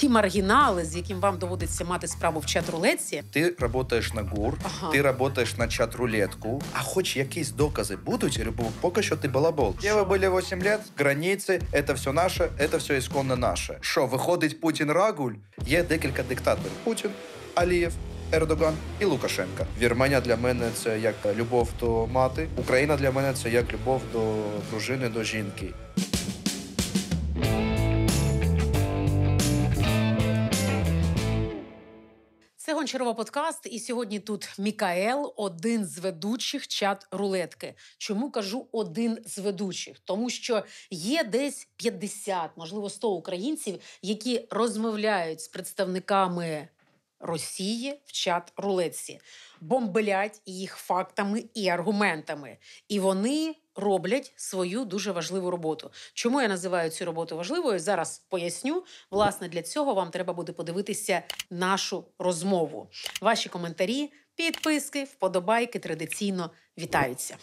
ті маргінали, з яким вам доводиться мати справу в чат-рулетці. Ти працюєш на гур, ага. ти працюєш на чат-рулетку, а хоч якісь докази будуть, бо поки що ти балабол. Діви були 8 років, границі, це все наше, це все ісконно наше. Що, виходить Путін Рагуль? Є декілька диктаторів. Путін, Алієв. Ердоган і Лукашенка. Вірменія для мене це як е, любов до мати. Україна для мене це як любов до дружини, до жінки. Гончарова подкаст. І сьогодні тут Мікаел, один з ведучих чат рулетки. Чому кажу один з ведучих? Тому що є десь 50, можливо, 100 українців, які розмовляють з представниками. Росії в чат рулетці бомбелять їх фактами і аргументами, і вони роблять свою дуже важливу роботу. Чому я називаю цю роботу важливою? Зараз поясню. Власне, для цього вам треба буде подивитися нашу розмову. Ваші коментарі, підписки, вподобайки традиційно вітаються.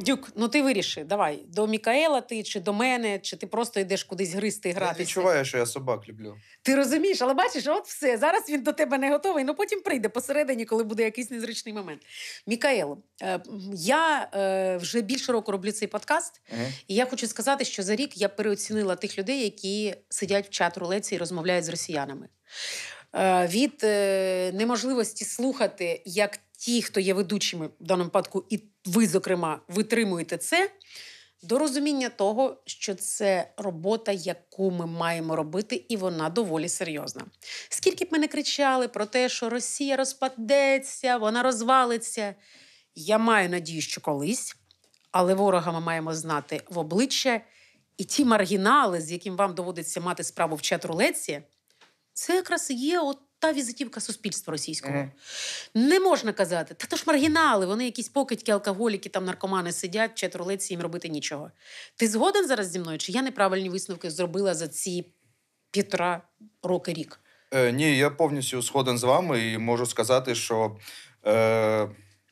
Дюк, ну ти виріши, давай до Мікаела ти чи до мене, чи ти просто йдеш кудись гризти, грати. гратися. Я відчуваю, що я собак люблю. Ти розумієш, але бачиш, от все. Зараз він до тебе не готовий, ну потім прийде посередині, коли буде якийсь незручний момент. Мікаело. Е, я е, вже більше року роблю цей подкаст, угу. і я хочу сказати, що за рік я переоцінила тих людей, які сидять в чат рулеці і розмовляють з росіянами. Е, від неможливості слухати, як ті, хто є ведучими в даному випадку, і ви, зокрема, витримуєте це. До розуміння того, що це робота, яку ми маємо робити, і вона доволі серйозна. Скільки б ми не кричали про те, що Росія розпадеться, вона розвалиться. Я маю надію, що колись, але ворога ми маємо знати в обличчя і ті маргінали, з яким вам доводиться мати справу в чатрулеці, це якраз є от та візитівка суспільства російського. Не можна казати, та то ж маргінали, вони якісь покидьки, алкоголіки, там наркомани сидять, четверо лиць, їм робити нічого. Ти згоден зараз зі мною? Чи я неправильні висновки зробила за ці півтора роки рік? Е, Ні, я повністю згоден з вами і можу сказати, що. Е...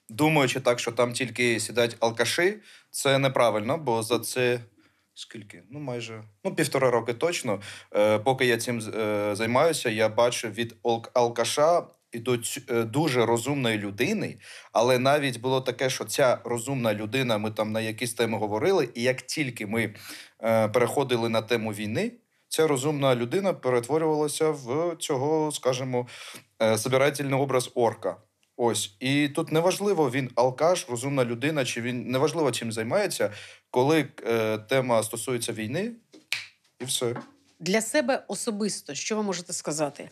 Думаючи так, що там тільки сидять алкаші, це неправильно, бо за це скільки? Ну, майже ну півтора роки точно. Е, Поки я цим е, займаюся, я бачу від Олк алкаша і до е, дуже розумної людини, але навіть було таке, що ця розумна людина, ми там на якісь теми говорили, і як тільки ми е, переходили на тему війни, ця розумна людина перетворювалася в цього, скажімо, е, собирательний образ орка. Ось і тут неважливо, він алкаш, розумна людина, чи він неважливо чим займається коли е, тема стосується війни, і все для себе особисто, що ви можете сказати?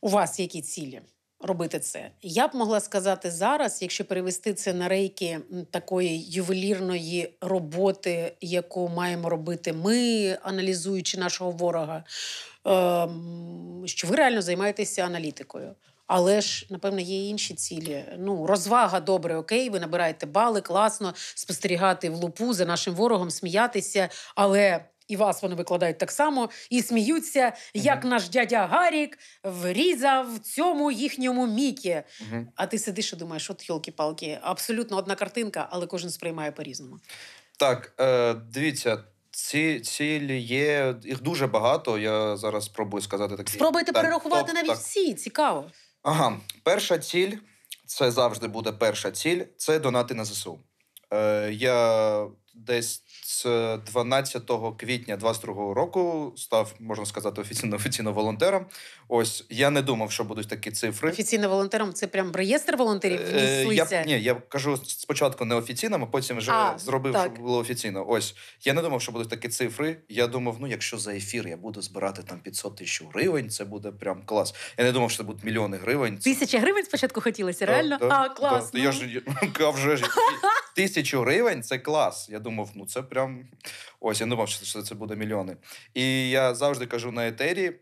У вас які цілі? Робити це я б могла сказати зараз, якщо перевести це на рейки такої ювелірної роботи, яку маємо робити ми, аналізуючи нашого ворога, ем, що ви реально займаєтеся аналітикою. Але ж, напевно, є інші цілі. Ну, розвага добре, окей, ви набираєте бали, класно, спостерігати в лупу за нашим ворогом, сміятися, але. І вас вони викладають так само і сміються, uh-huh. як наш дядя Гарік врізав в цьому їхньому мікі. uh А ти сидиш і думаєш, от йолки палки абсолютно одна картинка, але кожен сприймає по-різному. Так, е, дивіться, ці цілі є, їх дуже багато. Я зараз спробую сказати такі. Спробуйте перерахувати навіть так. всі, цікаво. Ага, перша ціль це завжди буде перша ціль це донати на ЗСУ. Е, Я десь з е, 12 квітня 22-го року став, можна сказати, офіційно офіційно волонтером. Ось я не думав, що будуть такі цифри. Офіційно волонтером це прям реєстр волонтерів. Е, я, Ні, я кажу спочатку не а потім вже а, зробив, так. щоб було офіційно. Ось я не думав, що будуть такі цифри. Я думав, ну якщо за ефір я буду збирати там 500 тисяч гривень, це буде прям клас. Я не думав, що це будуть мільйони гривень. Тисяча гривень спочатку хотілося, реально? Да, а, клас. Да. Ну. Я ж я, вже ж тисячу гривень це клас. Я думав, ну це прям ось я думав, що це буде мільйони. І я завжди кажу на етері.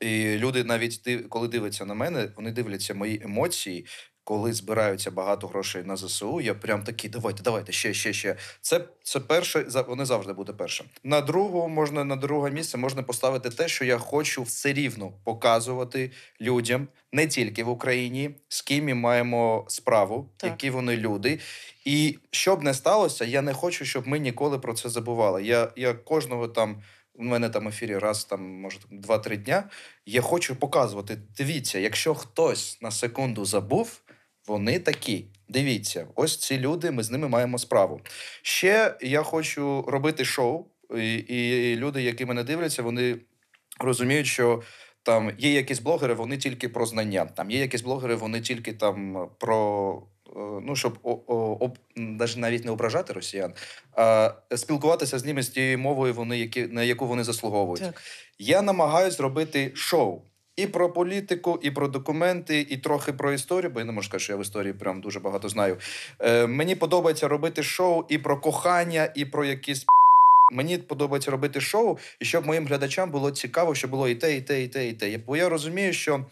І люди навіть коли дивляться на мене, вони дивляться мої емоції, коли збираються багато грошей на ЗСУ, я прям такий, давайте, давайте, ще, ще, ще. Це це перше, воно завжди буде першим. На другу можна на друге місце можна поставити те, що я хочу все рівно показувати людям, не тільки в Україні, з ким ми маємо справу, так. які вони люди. І що б не сталося, я не хочу, щоб ми ніколи про це забували. Я, Я кожного там. У мене там ефірі раз там може два-три дня. Я хочу показувати. Дивіться, якщо хтось на секунду забув, вони такі. Дивіться, ось ці люди. Ми з ними маємо справу. Ще я хочу робити шоу, і, і люди, які мене дивляться, вони розуміють, що. Там є якісь блогери, вони тільки про знання. Там є якісь блогери, вони тільки там про е, ну щоб об навіть не ображати росіян, а спілкуватися з ними з тією мовою, вони які на яку вони заслуговують. Так. Я намагаюся зробити шоу. І про політику, і про документи, і трохи про історію, бо я не можу сказати, що я в історії прям дуже багато знаю. Е, Мені подобається робити шоу і про кохання, і про якісь мені подобається робити шоу, і щоб моїм глядачам було цікаво, що було і те, і те, і те, і те. Бо я розумію, що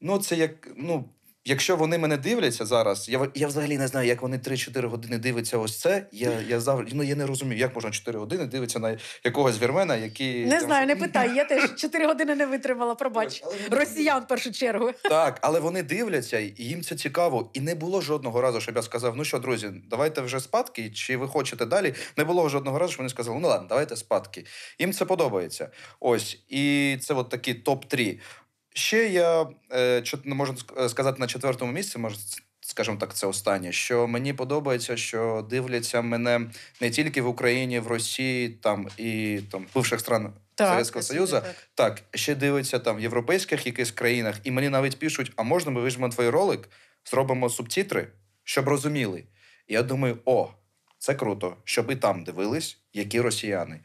ну це як ну. Якщо вони мене дивляться зараз, я я взагалі не знаю, як вони 3-4 години дивляться ось це. Я я завжди ну я не розумію, як можна 4 години дивитися на якогось вірмена, який не там... знаю, не питай. Я теж 4 години не витримала. Пробач росіян в першу чергу. Так, але вони дивляться, і їм це цікаво. І не було жодного разу, щоб я сказав: ну що, друзі, давайте вже спадки, чи ви хочете далі? Не було жодного разу, щоб вони сказали, ну ладно, давайте спадки. Їм це подобається. Ось і це от такі топ 3 Ще я е, ну, можу сказати на четвертому місці, може, скажімо так, це останнє. Що мені подобається, що дивляться мене не тільки в Україні, в Росії, там і там бивших стран Совєтського Союзу, так. так ще дивиться там в європейських якихось країнах, і мені навіть пишуть: а можна ми вижмемо твій ролик, зробимо субтитри, щоб розуміли. І я думаю, о, це круто, щоб і там дивились які росіяни.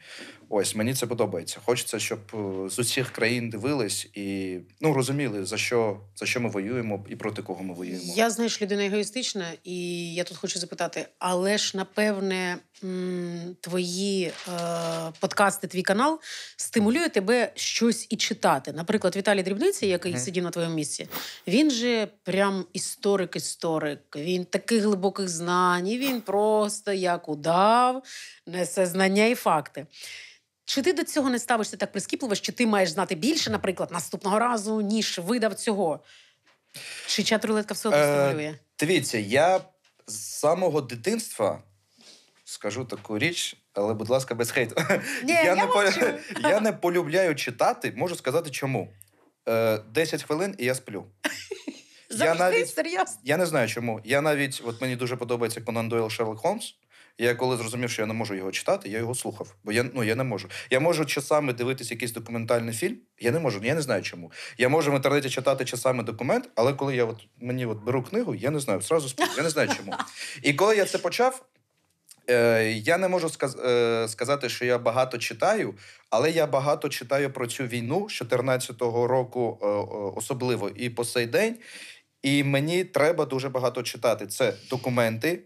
Ось мені це подобається. Хочеться, щоб е, з усіх країн дивились і ну розуміли за що за що ми воюємо і проти кого ми воюємо. Я знаєш, людина егоїстична, і я тут хочу запитати, але ж напевне твої е, подкасти, твій канал стимулює тебе щось і читати. Наприклад, Віталій Дрібниця, який mm. сидів на твоєму місці, він же прям історик-історик. Він таких глибоких знань. Він просто як удав несе знання знання і факти. Чи ти до цього не ставишся так прискіпливо, що ти маєш знати більше, наприклад, наступного разу, ніж видав цього? Чи чат рулетка все одно е, стимулює? Дивіться, я з самого дитинства скажу таку річ, але, будь ласка, без хейту. Ні, Я, я не по... я не полюбляю читати, можу сказати чому. Е, хвилин і я сплю. Завжди? Я навіть... серйозно? Я не знаю чому. Я навіть, от мені дуже подобається Конан Дойл Шерлок Холмс. Я коли зрозумів, що я не можу його читати, я його слухав. Бо я ну я не можу. Я можу часами дивитися якийсь документальний фільм. Я не можу, ну, я не знаю чому. Я можу в інтернеті читати часами документ, але коли я от мені от беру книгу, я не знаю. Зразу сплю. Я не знаю чому. І коли я це почав. Е, Я не можу сказ- е, сказати, що я багато читаю, але я багато читаю про цю війну з 14-го року, е, е, особливо і по сей день. І мені треба дуже багато читати. Це документи,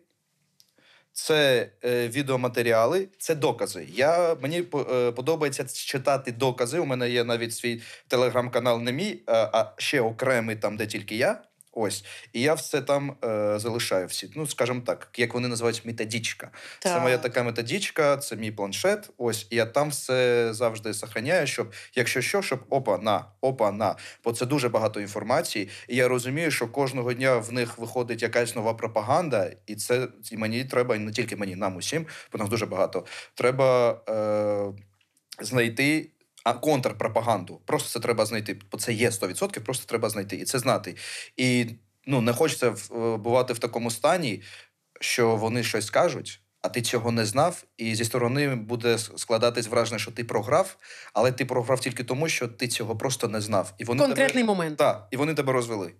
це е, відеоматеріали, це докази. Я Мені е, подобається читати докази. У мене є навіть свій телеграм-канал, не мій, а, а ще окремий, там де тільки я. Ось. І я все там е, залишаю всі. Ну, скажімо так, як вони називають методічка. Так. Це моя така методічка, це мій планшет. Ось, і я там все завжди сохраняю, щоб, якщо що, щоб опа, на, опа, на. Бо це дуже багато інформації. І я розумію, що кожного дня в них виходить якась нова пропаганда, і це і мені треба, і не тільки мені, нам усім, бо нас дуже багато. Треба е, знайти а контрпропаганду. Просто це треба знайти. Бо це є 100%, просто треба знайти і це знати. І ну не хочеться е, бувати в такому стані, що вони щось кажуть, А ти цього не знав, і зі сторони буде складатись враження, що ти програв, але ти програв тільки тому, що ти цього просто не знав. І вони конкретний тебе... момент. Так, і вони тебе розвели.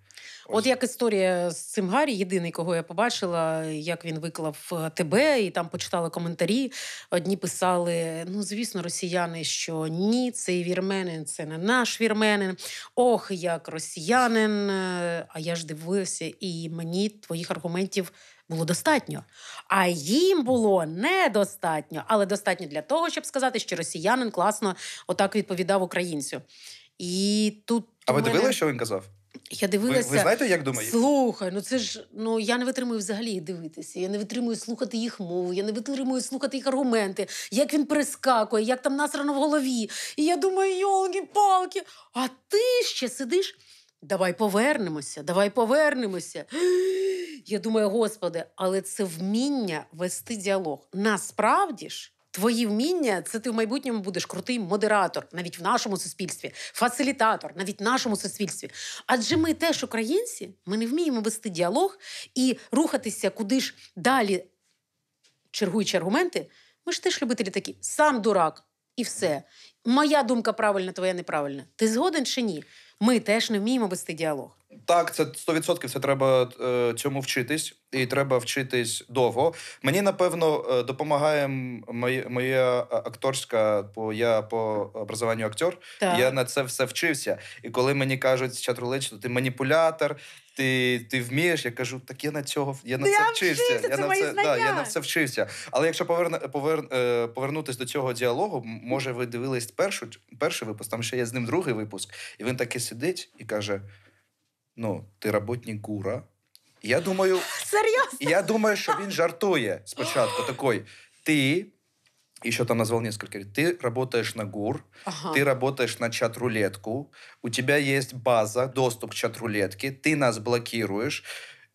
От як історія з цим Гаррі, єдиний, кого я побачила, як він виклав е, тебе, і там почитали коментарі. Одні писали: ну, звісно, росіяни, що ні, цей вірменин, це не наш вірменин. Ох, як росіянин. Е, а я ж дивилася, і мені твоїх аргументів. Було достатньо, а їм було недостатньо, але достатньо для того, щоб сказати, що росіянин класно отак відповідав українцю. І тут а ви мене... дивилися, що він казав? Я дивилася. Ви, ви знаєте, як думаєте? Слухай, ну це ж ну я не витримую взагалі дивитися. Я не витримую слухати їх мову, я не витримую слухати їх аргументи, як він перескакує, як там насрано в голові. І я думаю, йолки палки а ти ще сидиш? Давай повернемося, давай повернемося. Я думаю, господи, але це вміння вести діалог. Насправді ж твої вміння це ти в майбутньому будеш крутий модератор, навіть в нашому суспільстві, фасилітатор, навіть в нашому суспільстві. Адже ми теж українці, ми не вміємо вести діалог і рухатися куди ж далі, чергуючи аргументи. Ми ж теж любителі такі сам дурак, і все. Моя думка правильна, твоя неправильна. Ти згоден чи ні? Ми теж не вміємо вести діалог. Так, це 100% це треба е, цьому вчитись, і треба вчитись довго. Мені напевно е, допомагає моя, моя акторська, бо я по образованню актор. Так. Я на це все вчився. І коли мені кажуть, чатрулич, ти маніпулятор, ти ти вмієш, я кажу, так я на цього я на ну, це вчився. вчився. Я це на це да, я на це вчився. Але якщо поверне повер, е, повернутись до цього діалогу, може ви дивились першу перший випуск, там ще є з ним другий випуск, і він таки сидить і каже. ну, ти работник гура. Я думаю, Серйозно? я думаю, що він жартує спочатку. Такой, ти еще там назвал несколько. Ты работаешь на ГУР, ага. ты работаешь на чат-рулетку, у тебя есть база, доступ к чат-рулетке, ты нас блокируешь,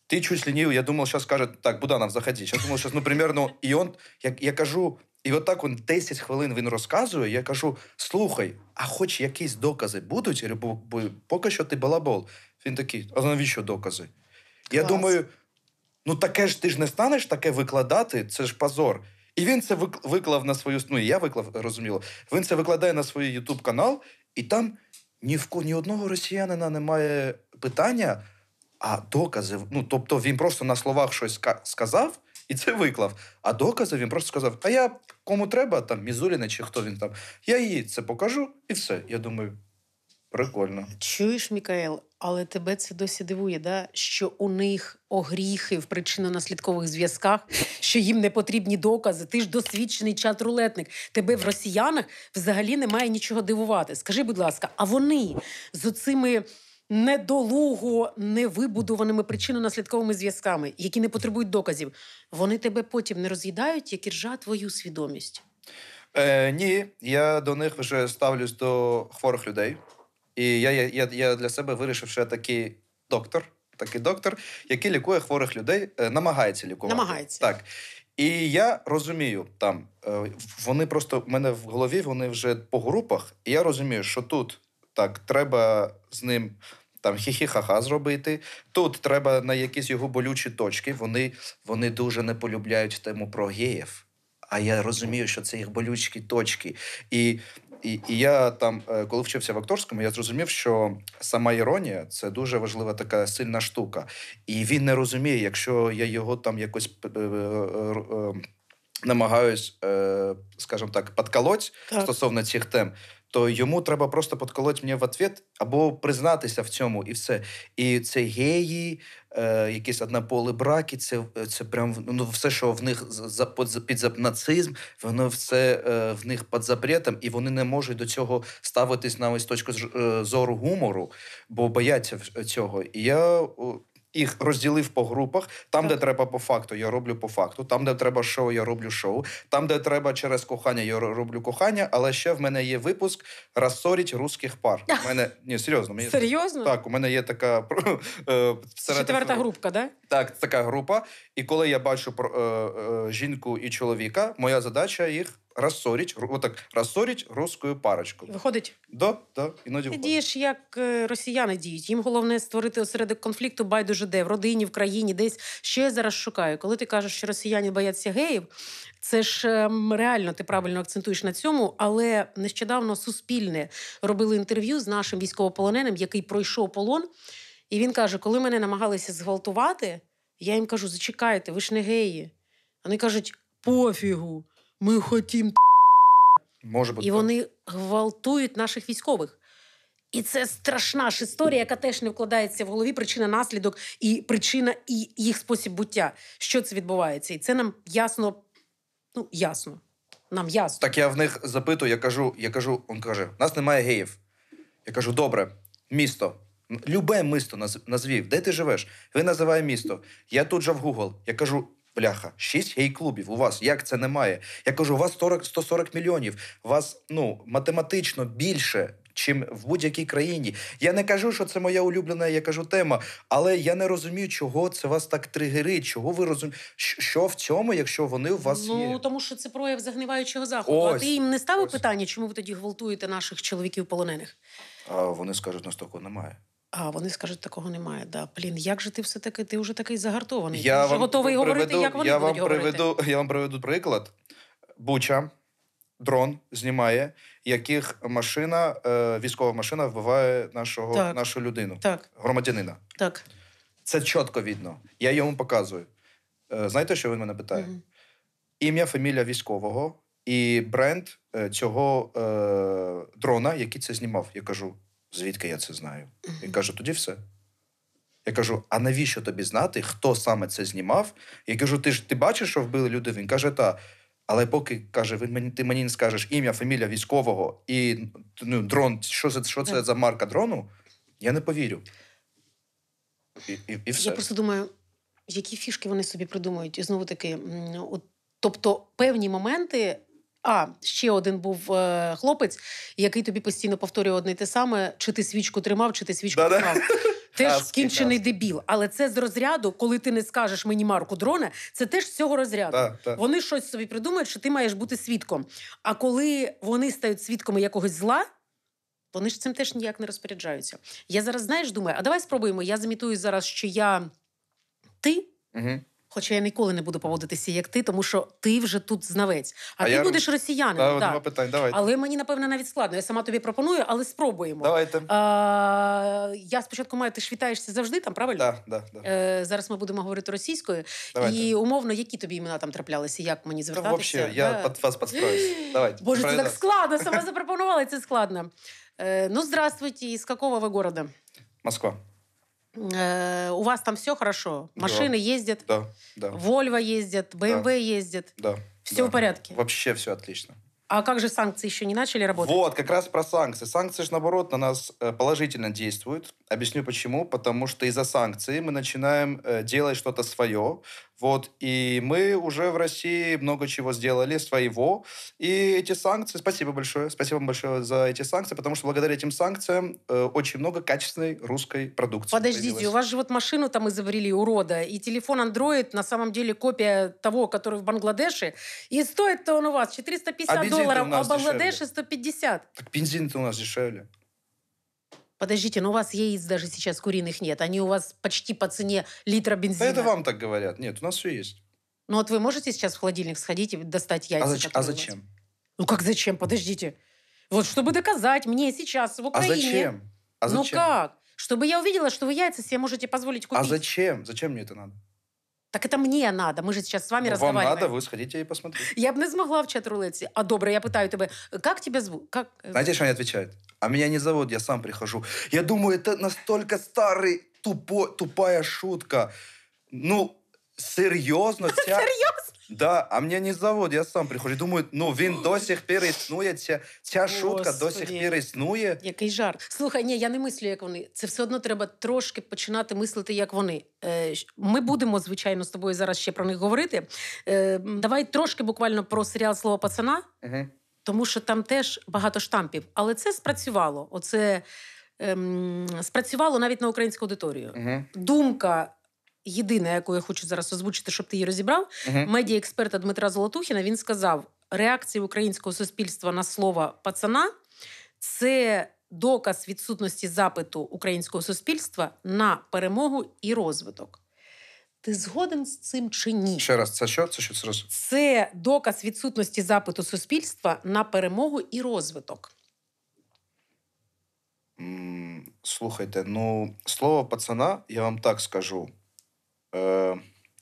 ты чуть ли Я думал, сейчас скажет, так, Буданов, заходи. Сейчас думал, сейчас, ну, примерно... и он, я, я кажу, и вот так он 10 хвилин він розказує, я кажу, слухай, а хоч якісь докази будуть? Я говорю, поки що ти балабол. Він такий, а навіщо докази? Клас. Я думаю, ну таке ж ти ж не станеш таке викладати, це ж позор. І він це виклав на свою ну, і я виклав, розуміло. Він це викладає на свій Ютуб канал, і там ні в ні одного росіянина немає питання, а докази. Ну, тобто він просто на словах щось сказав. І це виклав. А докази він просто сказав: А я кому треба, там Мізуліна чи хто він там. Я їй це покажу, і все. Я думаю, прикольно. Чуєш, Мікаел, але тебе це досі дивує, да? що у них огріхи в причинно-наслідкових зв'язках, що їм не потрібні докази. Ти ж досвідчений чат-рулетник. Тебе в росіянах взагалі немає нічого дивувати. Скажи, будь ласка, а вони з оцими. Недолуго невибудованими причинно-наслідковими зв'язками, які не потребують доказів, вони тебе потім не роз'їдають, як іржа твою свідомість? Е, Ні, я до них вже ставлюсь до хворих людей. І я я, я, для себе вирішив, що я такий доктор, такий доктор, який лікує хворих людей, е, намагається лікувати. Намагається. Так. І я розумію там, е, вони просто в мене в голові, вони вже по групах, і я розумію, що тут так треба з ним там хі-хі-ха-ха зробити. Тут треба на якісь його болючі точки. Вони вони дуже не полюбляють тему про геїв. А я розумію, що це їх болючі точки. І і і я там, е, коли вчився в акторському, я зрозумів, що сама іронія це дуже важлива така сильна штука. І він не розуміє, якщо я його там якось. Е, е, намагаюсь, скажімо так, подколоть так. стосовно цих тем, то йому треба просто подколоть мені в ответ або признатися в цьому, і все. І це геї, е, якісь однополі браки, це це прям ну, все, що в них за під, під нацизм, воно все е, в них під запретом, і вони не можуть до цього ставитись на ось точку е, зору гумору, бо бояться цього. І я їх розділив по групах. Там, так. де треба по факту, я роблю по факту. Там, де треба шоу, я роблю шоу. Там, де треба через кохання, я роблю кохання. Але ще в мене є випуск розсоріть русських пар. У мене ні, серйозно, мені серйозно так. У мене є така е, четверта групка, да? Так, така група. І коли я бачу про е, е, жінку і чоловіка, моя задача їх. Розсоріч, отак розсоріч русською парочку. Виходить? Да, да, іноді виходить. дієш, як е, росіяни діють. Їм головне створити осередок конфлікту байдуже де в родині, в країні, десь що я зараз шукаю. Коли ти кажеш, що росіяни бояться геїв, це ж ем, реально ти правильно акцентуєш на цьому. Але нещодавно суспільне робили інтерв'ю з нашим військовополоненим, який пройшов полон, і він каже: коли мене намагалися зґвалтувати, я їм кажу: зачекайте, ви ж не геї. Вони кажуть, пофігу ми хотім. Може бути. І вони гвалтують наших військових. І це страшна ж історія, яка теж не вкладається в голові причина наслідок і причина і їх спосіб буття. Що це відбувається? І це нам ясно, ну ясно. Нам ясно. Так я в них запитую, я кажу, я кажу, він каже: нас немає геїв. Я кажу, добре, місто. Любе місто назвів, де ти живеш? Він називає місто. Я тут же в Google. Я кажу, Бляха, шість гей-клубів у вас. Як це немає? Я кажу, у вас 40, 140 мільйонів. Вас ну математично більше. Чим в будь-якій країні я не кажу, що це моя улюблена, я кажу тема, але я не розумію, чого це вас так тригерить, чого ви розумієте, що в цьому, якщо вони у вас ну, є. Ну тому що це прояв загниваючого заходу. Ось, а ти їм не ставив ось. питання, чому ви тоді гвалтуєте наших чоловіків полонених? А Вони скажуть, нас такого немає. А вони скажуть, такого немає. Да, Блін, як же ти все таки? Ти вже такий загартований. Я ти вже готовий приведу, говорити, як вони я будуть вам говорити? Я вам приведу приклад. Буча дрон знімає, яких машина, е, військова машина вбиває нашого, так. нашу людину, так. громадянина. Так. Це чітко видно. Я йому показую. Е, знаєте, що він мене питає? Угу. Ім'я, фамілія військового і бренд е, цього е, дрона, який це знімав. Я кажу: звідки я це знаю? Він каже: тоді все. Я кажу: а навіщо тобі знати, хто саме це знімав? Я кажу: ти ж ти бачиш, що вбили люди? Він каже, та. Але поки каже, мені ти мені не скажеш ім'я, фамілія військового і ну, дрон, що це що це за марка дрону, я не повірю. І, і, і все. Я просто думаю, які фішки вони собі придумують, І знову таки, от, тобто певні моменти а ще один був е, хлопець, який тобі постійно повторює одне й те саме: чи ти свічку тримав, чи ти свічку Да-да. тримав. Теж скінчений дебіл. Але це з розряду, коли ти не скажеш мені марку дрона, це теж з цього розряду. Да, да. Вони щось собі придумають, що ти маєш бути свідком. А коли вони стають свідками якогось зла, вони ж цим теж ніяк не розпоряджаються. Я зараз, знаєш, думаю, а давай спробуємо. Я замітую зараз, що я ти. Угу. Хоча я ніколи не буду поводитися як ти, тому що ти вже тут знавець. А, а ти я... будеш росіянином. Да, питань, давайте. Але мені, напевно, навіть складно. Я сама тобі пропоную, але спробуємо. Давайте. А, Я спочатку маю, ти ж вітаєшся завжди там, правильно? Да, да, да. Е, Зараз ми будемо говорити російською. Давайте. І умовно, які тобі імена там траплялися, як мені звертатися? Ну, взагалі, я під вас підстроюсь. Давайте. Боже, це так складно, сама запропонувала, це складно. Е, ну, здравствуйте, З какого ви города? Москва. Э, у вас там все хорошо? Машины да. ездят? Да, да. Вольво ездит, БМВ да. Эм ездит? Да. Все да. в порядке? Вообще все отлично. А как же санкции еще не начали работать? Вот, как раз про санкции. Санкции же, наоборот, на нас э, положительно действуют. Объясню почему. Потому что из-за санкций мы начинаем э, делать что-то свое, вот, и мы уже в России много чего сделали своего. И эти санкции, спасибо большое, спасибо вам большое за эти санкции, потому что благодаря этим санкциям э, очень много качественной русской продукции. Подождите, появилось. у вас же вот машину там изобрели, урода, и телефон Android на самом деле копия того, который в Бангладеше, и стоит-то он у вас 450 а долларов, а в Бангладеше дешевле. 150. Так бензин-то у нас дешевле. Подождите, но у вас яиц даже сейчас куриных нет. Они у вас почти по цене литра бензина. это вам так говорят. Нет, у нас все есть. Ну вот вы можете сейчас в холодильник сходить и достать а яйца? А, зач- а зачем? Ну как зачем? Подождите. Вот чтобы доказать мне сейчас в а Украине. А зачем? А ну зачем? Ну как? Чтобы я увидела, что вы яйца себе можете позволить а купить. А зачем? Зачем мне это надо? Так это мне надо. Мы же сейчас с вами ну, разговариваем. Вам надо, вы сходите и посмотрите. Я бы не смогла в чат-рулетці. А добре, я пытаю тебя, как тебя звук? Как... Знаете, э, что они отвечают? А меня не зовут, я сам прихожу. Я думаю, это настолько старый, тупо, тупая шутка. Ну, Серйозно, ця... Серйозно? Да, а мені не завод, я сам приходжу. Думаю, ну він до сих пір існує. Ця ця шутка до сих пір існує. Який жарт. Слухай, ні, я не мислю, як вони. Це все одно треба трошки починати мислити, як вони. Е, ми будемо, звичайно, з тобою зараз ще про них говорити. Е, давай трошки буквально про серіал Слово пацана, угу. тому що там теж багато штампів, але це спрацювало. Оце ем, спрацювало навіть на українську аудиторію. Угу. Думка. Єдине, яку я хочу зараз озвучити, щоб ти її розібрав. Uh-huh. експерта Дмитра Золотухіна він сказав: реакції українського суспільства на слово пацана це доказ відсутності запиту українського суспільства на перемогу і розвиток. Ти згоден з цим чи ні? Ще раз, це що? Це що це раз? Це доказ відсутності запиту суспільства на перемогу і розвиток. Слухайте, ну слово пацана, я вам так скажу. Е,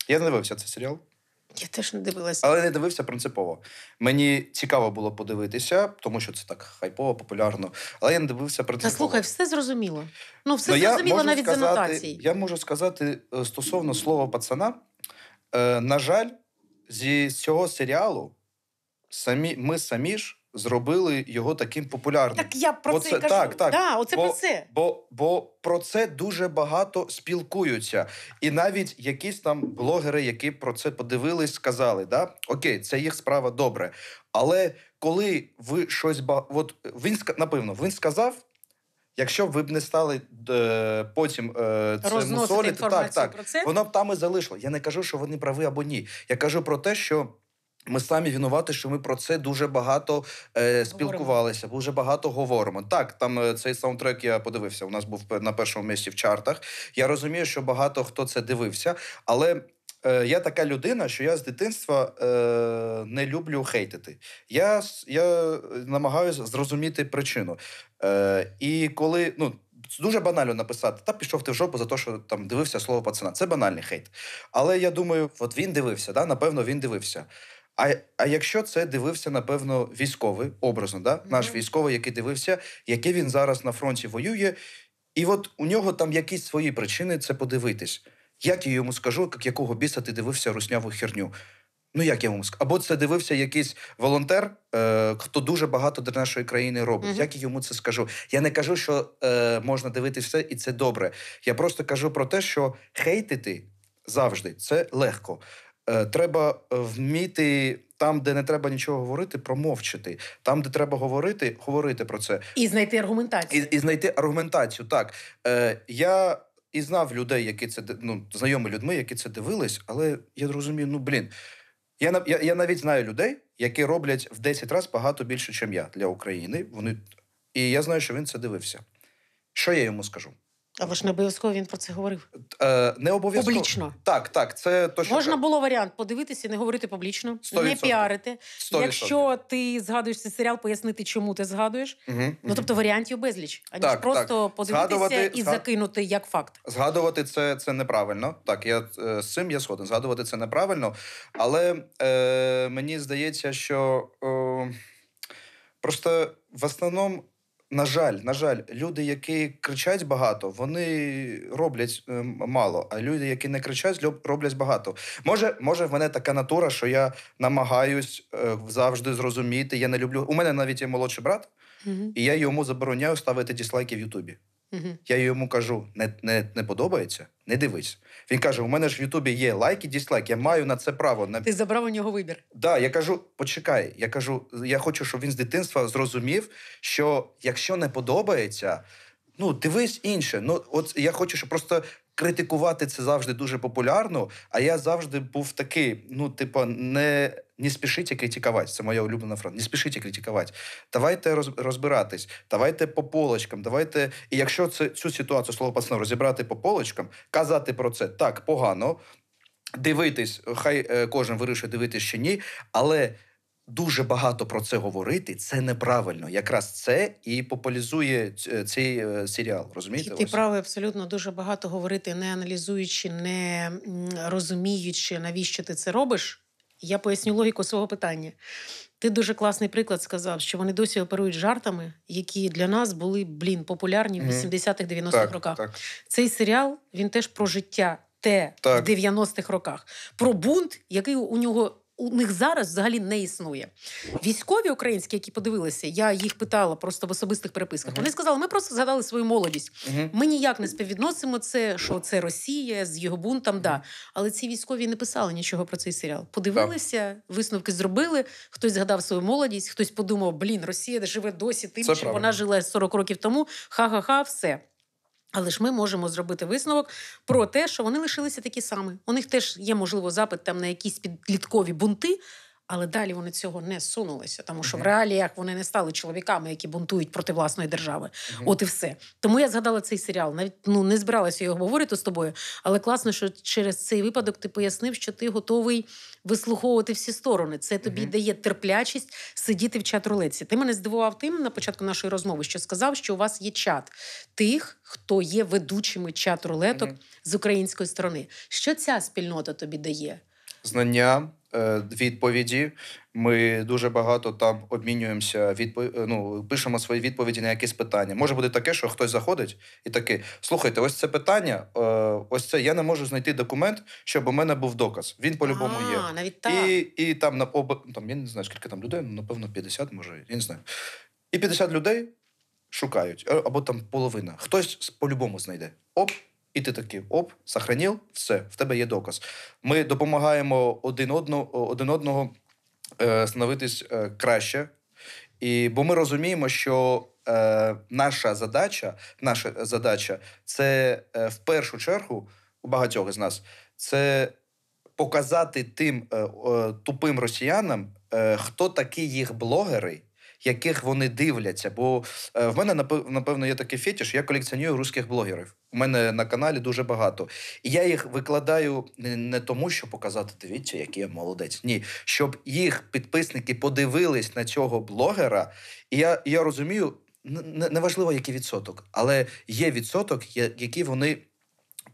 я не дивився цей серіал. Я теж не дивилася. Але не дивився принципово. Мені цікаво було подивитися, тому що це так хайпово, популярно. Але я не дивився принципово. Та слухай, все зрозуміло. Ну, все Но ну, зрозуміло навіть сказати, з анотацій. Я можу сказати е, стосовно слова пацана. Е, На жаль, зі цього серіалу самі, ми самі ж зробили його таким популярним. Так я про оце, це кажу. Так, так. Да, оце бо, про це. Бо, бо про це дуже багато спілкуються. І навіть якісь там блогери, які про це подивились, сказали: да, окей, це їх справа добре. Але коли ви щось ба... от він напевно, він сказав. Якщо б ви б не стали е, потім е, це мусолити, так, так, про це? воно б там і залишило. Я не кажу, що вони прави або ні. Я кажу про те, що ми самі винуваті, що ми про це дуже багато е, спілкувалися, дуже багато говоримо. Так, там е, цей саундтрек я подивився. У нас був на першому місці в чартах. Я розумію, що багато хто це дивився, але. Е, я така людина, що я з дитинства е, не люблю хейтити. Я я намагаюся зрозуміти причину. Е, І коли ну дуже банально написати, та пішов ти в жопу за те, що там дивився слово пацана. Це банальний хейт. Але я думаю, от він дивився, да? напевно, він дивився. А а якщо це дивився, напевно, військовий образно, да? Mm-hmm. наш військовий, який дивився, яке він зараз на фронті воює, і от у нього там якісь свої причини це подивитись. Як я йому скажу, як якого біса ти дивився русняву херню? Ну, як я вам скажу? Або це дивився якийсь волонтер, е, хто дуже багато для нашої країни робить. Mm-hmm. Як я йому це скажу? Я не кажу, що е, можна дивитися все і це добре. Я просто кажу про те, що хейтити завжди це легко. Е, треба е, вміти там, де не треба нічого говорити, промовчити. Там, де треба говорити, говорити про це. І знайти аргументацію. І, і знайти аргументацію. Так Е, я і знав людей, які це ну, знайомі людьми, які це дивились, але я розумію, ну блін. Я я, я навіть знаю людей, які роблять в 10 разів багато більше, ніж я для України. Вони І я знаю, що він це дивився. Що я йому скажу? А ви ж не обов'язково він про це говорив. Е, Не обов'язково. Публічно. Так, так. це точно Можна було варіант подивитися, не говорити публічно, 100%. не піарити. 100%. Якщо ти згадуєш цей серіал, пояснити, чому ти згадуєш. угу. Ну тобто варіантів безліч, аніж так, просто так. подивитися Згадувати, і згад... закинути як факт. Згадувати це це неправильно. Так, я е, з цим я згоден. Згадувати це неправильно. Але е, мені здається, що е, просто в основному. На жаль, на жаль, люди, які кричать багато, вони роблять е, мало. А люди, які не кричать, роблять багато. Може, може, в мене така натура, що я намагаюсь е, завжди зрозуміти. Я не люблю. У мене навіть є молодший брат, mm-hmm. і я йому забороняю ставити діслайки в Ютубі. Я йому кажу: не не, не подобається, не дивись. Він каже: у мене ж в Ютубі є лайк і дізлайк, я маю на це право. На... Ти забрав у нього вибір. Так, да, я кажу, почекай. Я кажу, я хочу, щоб він з дитинства зрозумів, що якщо не подобається. Ну, дивись інше. Ну, от я хочу, щоб просто критикувати це завжди дуже популярно. А я завжди був такий: ну, типу, не не спішіть критикувати. Це моя улюблена фраза. Не спішіть критикувати. Давайте розбиратись, давайте по полочкам, давайте. І якщо це цю ситуацію слово пацану розібрати по полочкам, казати про це так погано, дивитись, хай е, кожен вирішує дивитись чи ні, але дуже багато про це говорити, це неправильно. Якраз це і популяризує е, цей е, серіал. Розумієте, І ти правий абсолютно дуже багато говорити, не аналізуючи, не розуміючи, навіщо ти це робиш. Я поясню логіку свого питання. Ти дуже класний приклад сказав, що вони досі оперують жартами, які для нас були блін популярні в 80-х, 90-х так, роках. Так. Цей серіал він теж про життя те так. в 90-х роках, про бунт, який у нього у них зараз взагалі не існує. Військові українські, які подивилися, я їх питала просто в особистих переписках. Uh-huh. Вони сказали, ми просто згадали свою молодість. Uh-huh. Ми ніяк не співвідносимо це, що це Росія з його бунтом. Да, але ці військові не писали нічого про цей серіал. Подивилися, висновки зробили. Хтось згадав свою молодість, хтось подумав, блін, Росія живе досі тим, що вона жила 40 років тому. Ха-ха-ха, все. Але ж ми можемо зробити висновок про те, що вони лишилися такі самі. У них теж є можливо запит там на якісь підліткові бунти, але далі вони цього не сунулися, тому що mm-hmm. в реаліях вони не стали чоловіками, які бунтують проти власної держави. Mm-hmm. От і все. Тому я згадала цей серіал. Навіть ну не збиралася його говорити з тобою, але класно, що через цей випадок ти пояснив, що ти готовий вислуховувати всі сторони. Це тобі mm-hmm. дає терплячість сидіти в чат рулетці. Ти мене здивував тим на початку нашої розмови, що сказав, що у вас є чат тих, хто є ведучими чат рулеток з української сторони. Що ця спільнота тобі дає? Знання. Е, відповіді. Ми дуже багато там обмінюємося, відпо... Е, ну, пишемо свої відповіді на якісь питання. Може бути таке, що хтось заходить і такий: слухайте, ось це питання, е, ось це я не можу знайти документ, щоб у мене був доказ. Він по-любому є. навіть так. І і там на об... там, я не знаю, скільки там людей, ну, напевно, 50, може, я не знаю. І 50 людей шукають, або там половина. Хтось по-любому знайде. Оп, і ти такий оп, сохранив, все, в тебе є доказ. Ми допомагаємо один одного один одного е, становитись е, краще. І, Бо ми розуміємо, що е, наша задача наша задача це е, в першу чергу у багатьох із нас це показати тим е, тупим росіянам, е, хто такі їх блогери яких вони дивляться. Бо е, в мене напевно є такий фетіш, я колекціоную русських блогерів. У мене на каналі дуже багато. І я їх викладаю не тому, щоб показати, дивіться, який я молодець. Ні, щоб їх підписники подивились на цього блогера. І я я розумію, неважливо, який відсоток, але є відсоток, який вони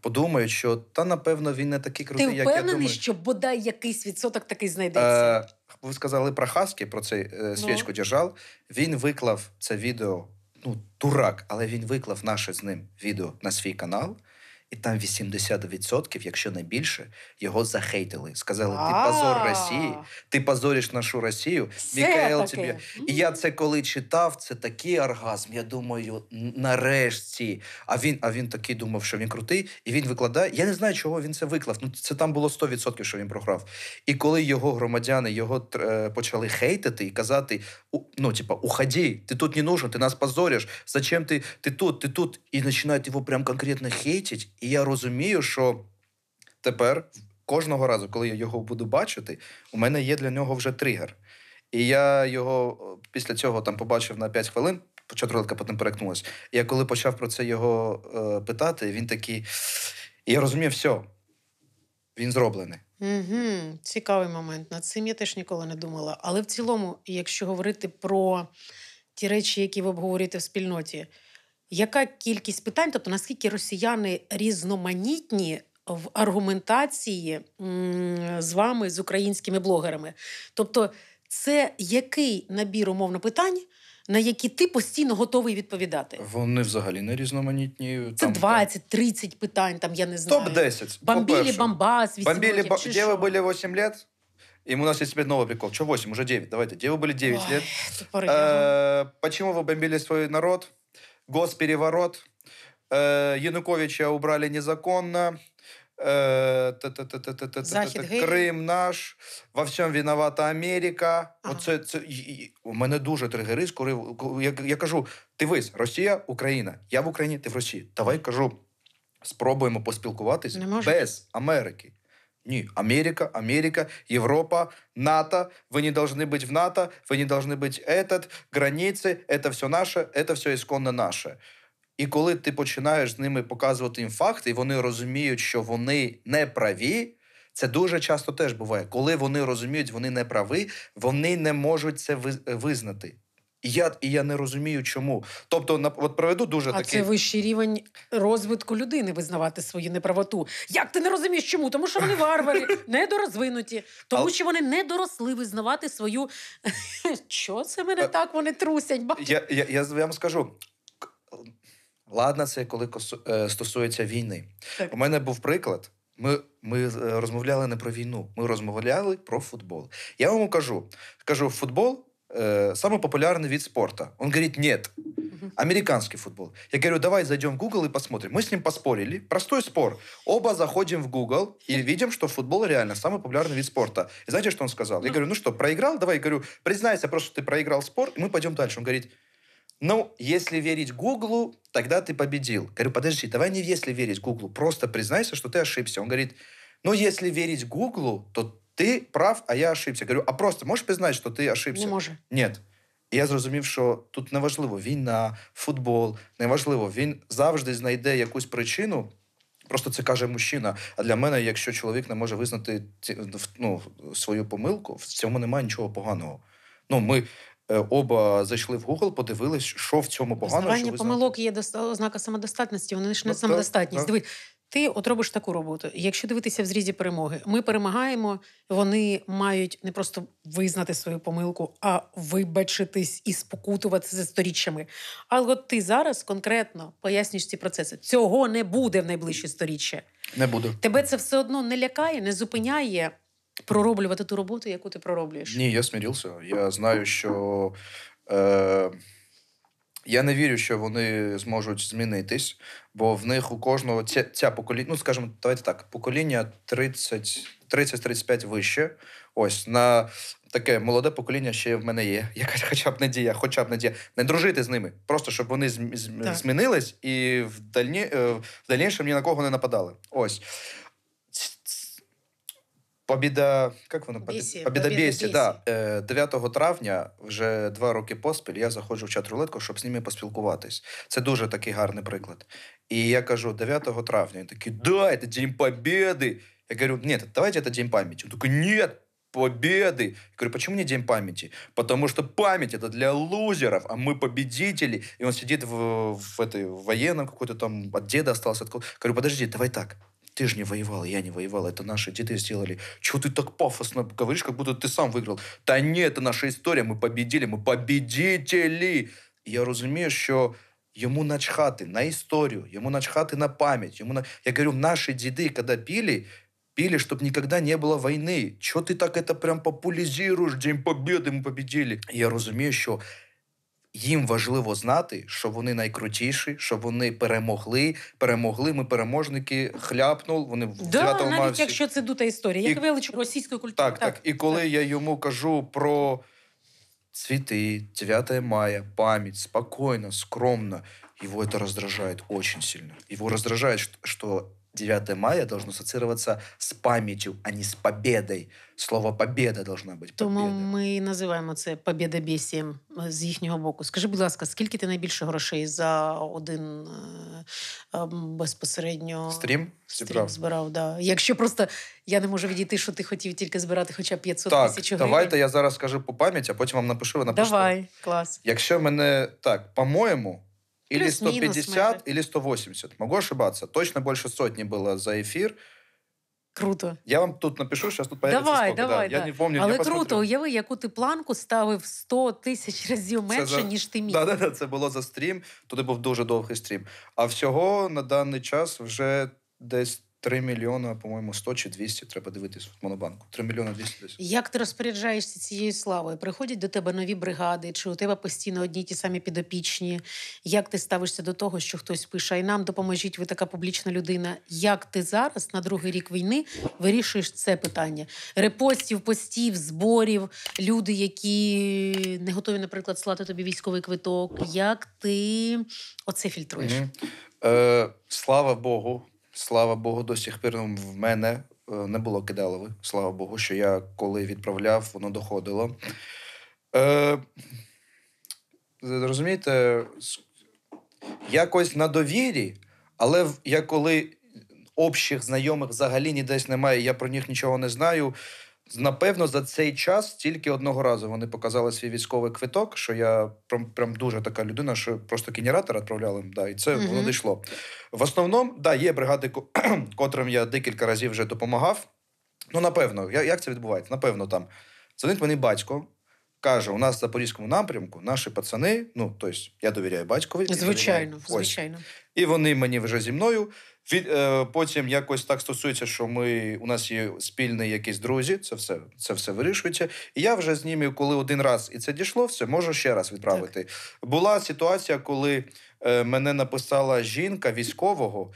подумають, що та напевно він не такий крутий, Ти як я думаю. Ти впевнений, що бодай якийсь відсоток такий знайдеться. Е, ви сказали про хаски про цей е, ну. свічку держав. Він виклав це відео. Ну, дурак, але він виклав наше з ним відео на свій канал і там 80%, якщо не більше, його захейтили. Сказали: ти позор Росії, ти позориш нашу Росію, Мікаел тобі. І я це коли читав, це такий оргазм. Я думаю, нарешті. А він а він такий думав, що він крутий, і він викладає. Я не знаю, чого він це виклав. Ну це там було 100%, що він програв. І коли його громадяни його е, почали хейтити і казати: ну, типа, уходи, ти тут не нужен, ти нас позориш. Зачем ти ти тут, ти тут? І починають його прям конкретно хейтити. І я розумію, що тепер кожного разу, коли я його буду бачити, у мене є для нього вже тригер. І я його е, після цього там побачив на 5 хвилин, чотирилка потім перекнулась. я коли почав про це його е, питати, він такий. я розумів, все, він зроблений. Угу, Цікавий момент. Над цим я теж ніколи не думала. Але в цілому, якщо говорити про ті речі, які ви обговорюєте в спільноті. Яка кількість питань, тобто наскільки росіяни різноманітні? В аргументації з вами, з українськими блогерами. Тобто, це який набір умовно питань, на які ти постійно готовий відповідати? Вони взагалі не різноманітні. Це 20-30 питань, там я не знаю. Топ-10. бамбілі, бамбас, 8 Бомбілі, років, чи де ви були 8 років? И у нас есть теперь новый прикол. Что 8, уже 9, давайте. Где вы были 9 Ой, лет? Э, е, почему вы бомбили свой народ? госпереворот, э, Януковича убрали незаконно, э, Крим наш, во всьому виновата Америка. Оце це у мене дуже тригерись, коли я кажу: ти дивись, Росія, Україна, я в Україні, ти в Росії. Давай кажу. Спробуємо поспілкуватись без Америки. Ні, Америка, Америка, Європа, НАТО. Ви не должны быть в НАТО, ви не должны быть этот, границі, это все наше, это все ісконно наше. І коли ти починаєш з ними показувати їм факти, і вони розуміють, що вони не праві. Це дуже часто теж буває. Коли вони розуміють, вони не праві, вони не можуть це визнати. І я і я не розумію, чому. Тобто, на от проведу дуже а такий... А це вищий рівень розвитку людини визнавати свою неправоту. Як ти не розумієш, чому? Тому що вони варвари, недорозвинуті, тому Але... що вони не доросли визнавати свою. Що це мене так? Вони трусять. Я, я, Я вам скажу. Ладно, це коли е, стосується війни. Так. У мене був приклад. Ми ми е, розмовляли не про війну, ми розмовляли про футбол. Я вам кажу: кажу, футбол Э, самый популярный вид спорта. Он говорит, нет, американский футбол. Я говорю, давай зайдем в Google и посмотрим. Мы с ним поспорили. Простой спор. Оба заходим в Google и видим, что футбол реально самый популярный вид спорта. И знаете, что он сказал? Я ну. говорю, ну что, проиграл? Давай, я говорю, признайся просто, ты проиграл спор, и мы пойдем дальше. Он говорит, ну, если верить Гуглу, тогда ты победил. Я говорю, подожди, давай не если верить Гуглу, просто признайся, что ты ошибся. Он говорит, ну, если верить Гуглу, то Ти прав, а я ошибся. Я говорю, а просто можеш признати, що ти ошибся? Не може. Ні. І я зрозумів, що тут неважливо війна, футбол, неважливо. Він завжди знайде якусь причину. Просто це каже мужчина. А для мене, якщо чоловік не може визнати ну, свою помилку, в цьому немає нічого поганого. Ну, ми е, оба зайшли в Google, подивились, що в цьому поганого. Визнавання помилок є ознака самодостатності, вони ж не ну, самодостатність. Так, так. Дивись, ти от робиш таку роботу. Якщо дивитися в зрізі перемоги, ми перемагаємо, вони мають не просто визнати свою помилку, а вибачитись і спокутувати за сторіччями. Але от ти зараз конкретно пояснюєш ці процеси. Цього не буде в найближчі сторіччя. Не буде. Тебе це все одно не лякає, не зупиняє пророблювати ту роботу, яку ти пророблюєш. Ні, я смірився. Я знаю, що. Е... Я не вірю, що вони зможуть змінитись, бо в них у кожного ця, ця покоління, ну скажімо, давайте так, покоління 30-35 вище. Ось на таке молоде покоління ще в мене є. Якась хоча б надія, хоча б надія. Не дружити з ними, просто щоб вони змінились і в дальні е, в дальнішому ні на кого не нападали. Ось. Побіда, як воно побіда побідабєсі, да 9 травня, вже два роки поспіль. Я заходжу в чат рулетку, щоб з ними поспілкуватись. Це дуже такий гарний приклад. І я кажу: 9 травня він такий, да, це день побіди. Я говорю, ні, давайте це день пам'яті. Він такий, ні, победы. Я говорю, почему не День памяти? Потому что память это для лузеров, а мы победители. И он сидит в, в этой в военном какой-то там, от деда остался. Я Говорю, подожди, давай так ты же не воевал, я не воевал, это наши деды сделали. Чего ты так пафосно говоришь, как будто ты сам выиграл? Да нет, это наша история, мы победили, мы победители. Я разумею, что ему начхаты на историю, ему начхаты на пам'ять. ему на... Я говорю, наши деды, когда пили, пили, чтобы никогда не было войны. Чего ты так это прям популяризируешь? День Победы мы победили. Я разумею, что їм важливо знати, що вони найкрутіші, що вони перемогли. Перемогли. Ми переможники, хляпнув. Вони в да, навіть мавсі. якщо це дута історія, як і... велич російської культури. Так, так, так. І коли так. я йому кажу про цвіти, 9 мая, пам'ять, спокійно, скромно, його це роздражає дуже сильно. Його роздражає, що 9 мая должно ассоциироваться с памятью, а не с победой слово победа должна бути. Тому победа. ми називаємо це побєдобєсієм з їхнього боку. Скажи, будь ласка, скільки ти найбільше грошей за один е, ем, безпосередньо стрім? Стрім збирав? Да. Якщо просто я не можу відійти, що ти хотів тільки збирати, хоча б 500 так, тисяч гривень. Давайте я зараз скажу по пам'яті, а потім вам напишу. ви напишете. Давай, клас. Якщо мене так, по-моєму. Или Плюс 150, минус, или 180. Могу ошибатися? Точно більше сотні було за ефір. Круто. Я вам тут напишу, зараз тут появиться Давай, сколько, давай. Да. да. Я не помню, Але я круто, уяви, яку ти планку ставив 100 тисяч разів менше, за... ніж ти міг. Так, да, да, це було за стрім, туди був дуже довгий стрім. А всього на даний час вже десь 3 мільйона, по-моєму, 100 чи 200, треба дивитись в монобанку. 3 мільйона 200 десь. Як ти розпоряджаєшся цією славою? Приходять до тебе нові бригади, чи у тебе постійно одні ті самі підопічні? Як ти ставишся до того, що хтось пише, і нам допоможіть, ви така публічна людина? Як ти зараз, на другий рік війни, вирішуєш це питання? Репостів, постів, зборів, люди, які не готові, наприклад, слати тобі військовий квиток? Як ти оце фільтруєш? Mm-hmm. Е, Слава Богу слава Богу, до сих пір ну, в мене е, не було кидалови. Слава Богу, що я коли відправляв, воно доходило. Е, Розумієте, якось на довірі, але я коли общих знайомих взагалі нідесь немає, я про них нічого не знаю. Напевно, за цей час тільки одного разу вони показали свій військовий квиток, що я прям прям дуже така людина, що просто генератор відправляли. Да, І це mm-hmm. воно дійшло. В основному, да, є бригади, котрим я декілька разів вже допомагав. Ну, напевно, як це відбувається? Напевно, там дзвонить мені батько. Каже, у нас в запорізькому напрямку наші пацани, ну тобто, я довіряю батькові. Звичайно, звичайно. І вони мені вже зі мною. Від е, потім якось так стосується, що ми у нас є спільні якісь друзі, це все це все вирішується. І я вже з ними, коли один раз і це дійшло, все можу ще раз відправити. Так. Була ситуація, коли е, мене написала жінка військового.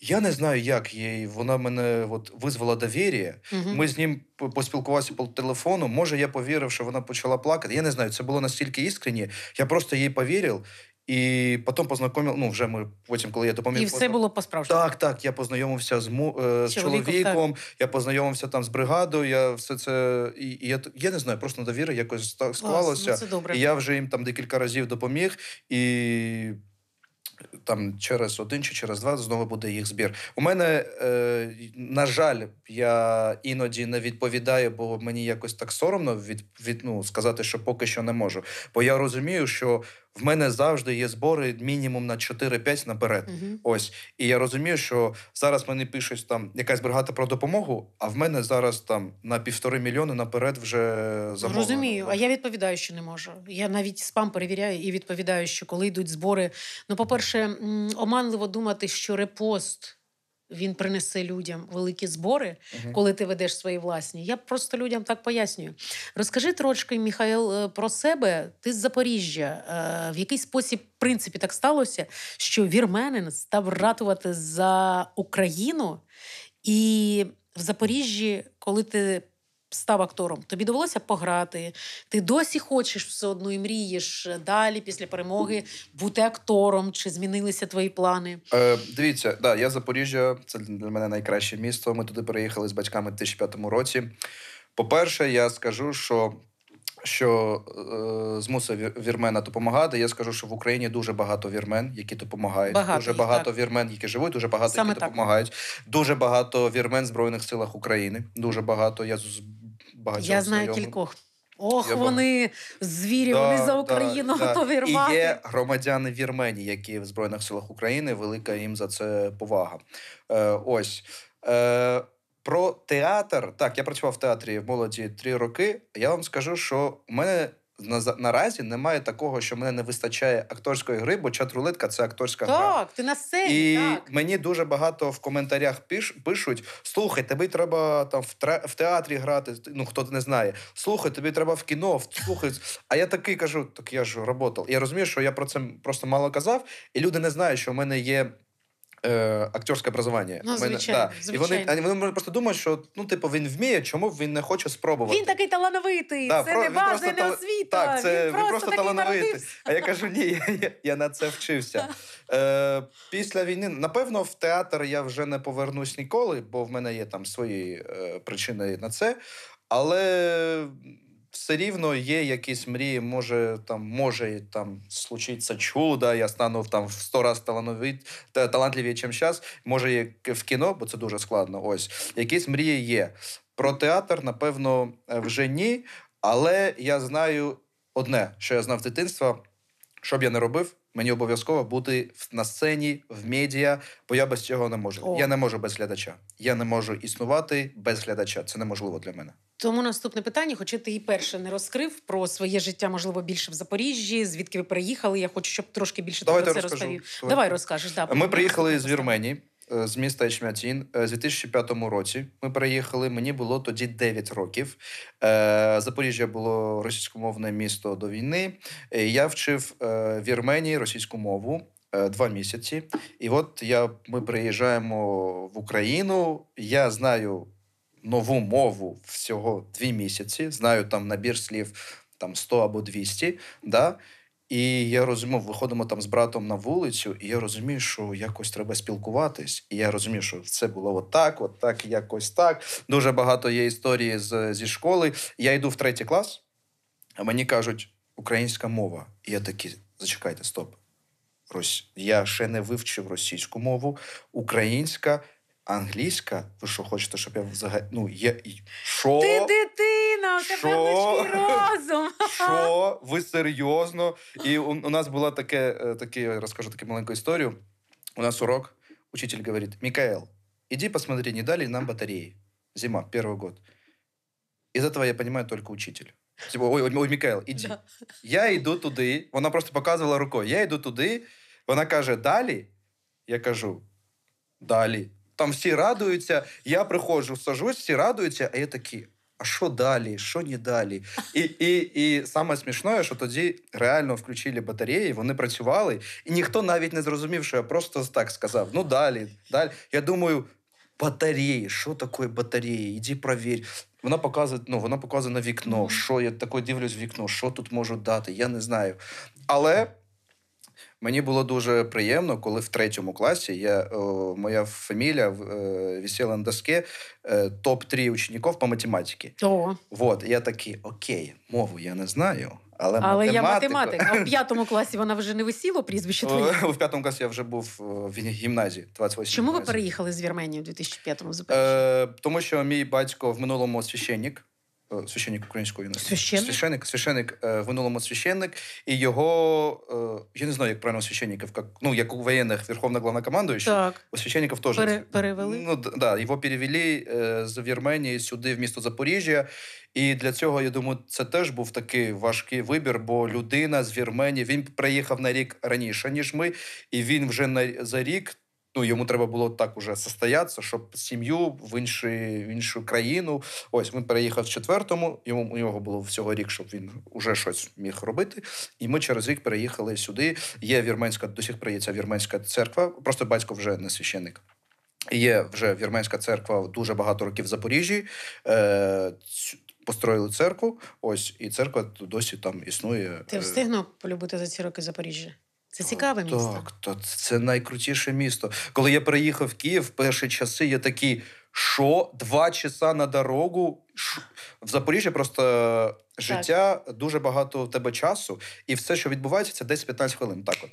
Я не знаю, як їй вона мене от визвала довір'я. Угу. Ми з ним поспілкувалися по телефону. Може, я повірив, що вона почала плакати. Я не знаю, це було настільки іскренні. Я просто їй повірив. І потім познайомив, ну вже ми потім, коли я допоміг. І все познайом... було по справжньому Так, так. Я познайомився з му... з э, чоловіком, чоловіком я познайомився там з бригадою. Я все це і, і я я не знаю, просто довіра якось так ну, склалося. ну, це добре. І я вже їм там декілька разів допоміг і. Там через один чи через два знову буде їх збір. У мене, е, на жаль, я іноді не відповідаю, бо мені якось так соромно від, від ну, сказати, що поки що не можу. Бо я розумію, що в мене завжди є збори мінімум на 4-5 наперед. Угу. Ось. І я розумію, що зараз мені пишуть там якась бригада про допомогу, а в мене зараз там на півтори мільйони наперед вже замовлено. Розумію, а я відповідаю, що не можу. Я навіть спам перевіряю і відповідаю, що коли йдуть збори. Ну, по-перше, оманливо думати, що репост він принесе людям великі збори, uh коли ти ведеш свої власні. Я просто людям так пояснюю. Розкажи трошки, Міхайл, е, про себе. Ти з Запоріжжя. Е, в який спосіб, в принципі, так сталося, що вірменин став ратувати за Україну і в Запоріжжі, коли ти став актором, тобі довелося пограти. Ти досі хочеш все одно і мрієш е, далі після перемоги бути актором. Чи змінилися твої плани? Е, Дивіться, да, я Запоріжжя, це для мене найкраще місто. Ми туди переїхали з батьками в 2005 році. По-перше, я скажу, що що е, змусив вірмена допомагати. Я скажу, що в Україні дуже багато вірмен, які допомагають. Багато дуже багато так. вірмен, які живуть, дуже багато Саме які так. допомагають. Дуже багато вірмен в збройних силах України. Дуже багато. Я з багатьох. Я знаю знайомих. кількох. Ох, Я вони звірі, да, вони за Україну да, готові да. рвати. І Є громадяни Вірменії, які в Збройних силах України. Велика їм за це повага. Е, Ось. Е, про театр, так я працював в театрі в молоді три роки. Я вам скажу, що у мене на наразі немає такого, що мене не вистачає акторської гри, бо чат-рулетка це акторська так, гра. Так, ти на сцені. І так. мені дуже багато в коментарях пиш, пишуть: слухай, тобі треба там в, тре, в театрі грати. Ну хто не знає, слухай, тобі треба в кіно, В слухай. А я такий кажу: так я ж роботав. Я розумію, що я про це просто мало казав, і люди не знають, що в мене є е, актерське образування. Ну, звичайно, мене, да. звичайно. І вони вони просто думають, що ну, типу, він вміє, чому він не хоче спробувати. Він такий талановитий, да, це про, не база, не освіта. Так, це він просто, просто талановитий. Народився. А я кажу, ні, я, я на це вчився. Е, Після війни, напевно, в театр я вже не повернусь ніколи, бо в мене є там свої е, причини на це. Але все рівно є якісь мрії, може там може там случиться чудо, я стану там в сто раз талановит, талантливі, чим час. Може, в кіно, бо це дуже складно. Ось якісь мрії є. Про театр, напевно, е, вже ні. Але я знаю одне, що я знав з дитинства, що б я не робив. Мені обов'язково бути на сцені, в медіа, бо я без цього не можу. О. Я не можу без глядача. Я не можу існувати без глядача. Це неможливо для мене. Тому наступне питання, хоча ти і перше не розкрив про своє життя, можливо, більше в Запоріжжі, звідки ви приїхали. Я хочу, щоб трошки більше Давай про це розповів. Давай розкажеш. Да, Ми приїхали з Вірменії, е, з міста Ечмятін у 2005 році. Ми переїхали. Мені було тоді 9 років. Е, Запоріжжя було російськомовне місто до війни. Е, я вчив Вірменії російську мову. Два місяці, і от я ми приїжджаємо в Україну. Я знаю нову мову всього дві місяці. Знаю там набір слів там 100 або 200, да. І я розумів, виходимо там з братом на вулицю, і я розумію, що якось треба спілкуватись. І я розумію, що це було отак, отак, якось так. Дуже багато є історії з, зі школи. Я йду в третій клас, а мені кажуть, українська мова. І я такий, зачекайте, стоп. Рось, Я ще не вивчив російську мову, українська англійська. Ви що хочете, щоб я взагалі. Ну, є. Шо? Ти дитина, у тебе величкий розум. Що? Ви серйозно? І у, у нас була таке, е, таке, я розкажу таку маленьку історію. У нас урок, учитель говорить: Микаэл, іди посмотри, не дали нам батареї. Зима, перший год. Із этого я понимаю только учитель. Типа, ой, ой, ой Микаэл, Да. Я йду туди. Вона просто показувала рукою. Я йду туди. Вона каже, далі. Я кажу, далі там всі радуються. Я приходжу, сажусь, всі радуються, а я такі. А що далі, що не далі? І і, і саме смішне, що тоді реально включили батареї, вони працювали, і ніхто навіть не зрозумів, що я просто так сказав: ну далі, далі. Я думаю, батареї, що таке батареї? Іди провір. Вона показує, ну вона показує на вікно, що я таке дивлюсь в вікно, що тут можу дати, я не знаю. Але Мені було дуже приємно, коли в третьому класі я, о, моя фамілія е, висіла на доски е, топ-3 учнів по математиці. О. Вот, я такий, окей, мову я не знаю. Але, але математика... я математик. А в п'ятому класі вона вже не висіла прізвище твоє? В п'ятому класі я вже був в гімназії 28 Чому ви переїхали з Вірменії в 2005-му? Е, Тому що мій батько в минулому священник. Е, священник української священник? священник, священник е, в минулому священник, і його е, я не знаю, як правильно священників, як, ну як у воєнних верховна главнокомандуюча, так. у священників теж Пере, перевели. Ну да, його перевели з Вірменії сюди, в місто Запоріжжя. І для цього я думаю, це теж був такий важкий вибір. Бо людина з Вірменії він приїхав на рік раніше ніж ми, і він вже на за рік ну йому треба було так уже состоятися, щоб сім'ю в інші, в іншу країну. Ось він переїхав в четвертому. Йому у нього було всього рік, щоб він уже щось міг робити. І ми через рік переїхали сюди. Є вірменська до сих пор вірменська церква. Просто батько вже не священник. Є вже вірменська церква дуже багато років в Запоріжжі. Е, Построїли церкву, ось і церква досі там існує. Ти е. встигнув полюбити за ці роки Запоріжжя? Це цікаве місто. Так, то це найкрутіше місто. Коли я приїхав в Київ, в перші часи я такий, що два часа на дорогу. В Запоріжжі просто е, життя так. дуже багато в тебе часу, і все, що відбувається, це десь 15 хвилин. Так, от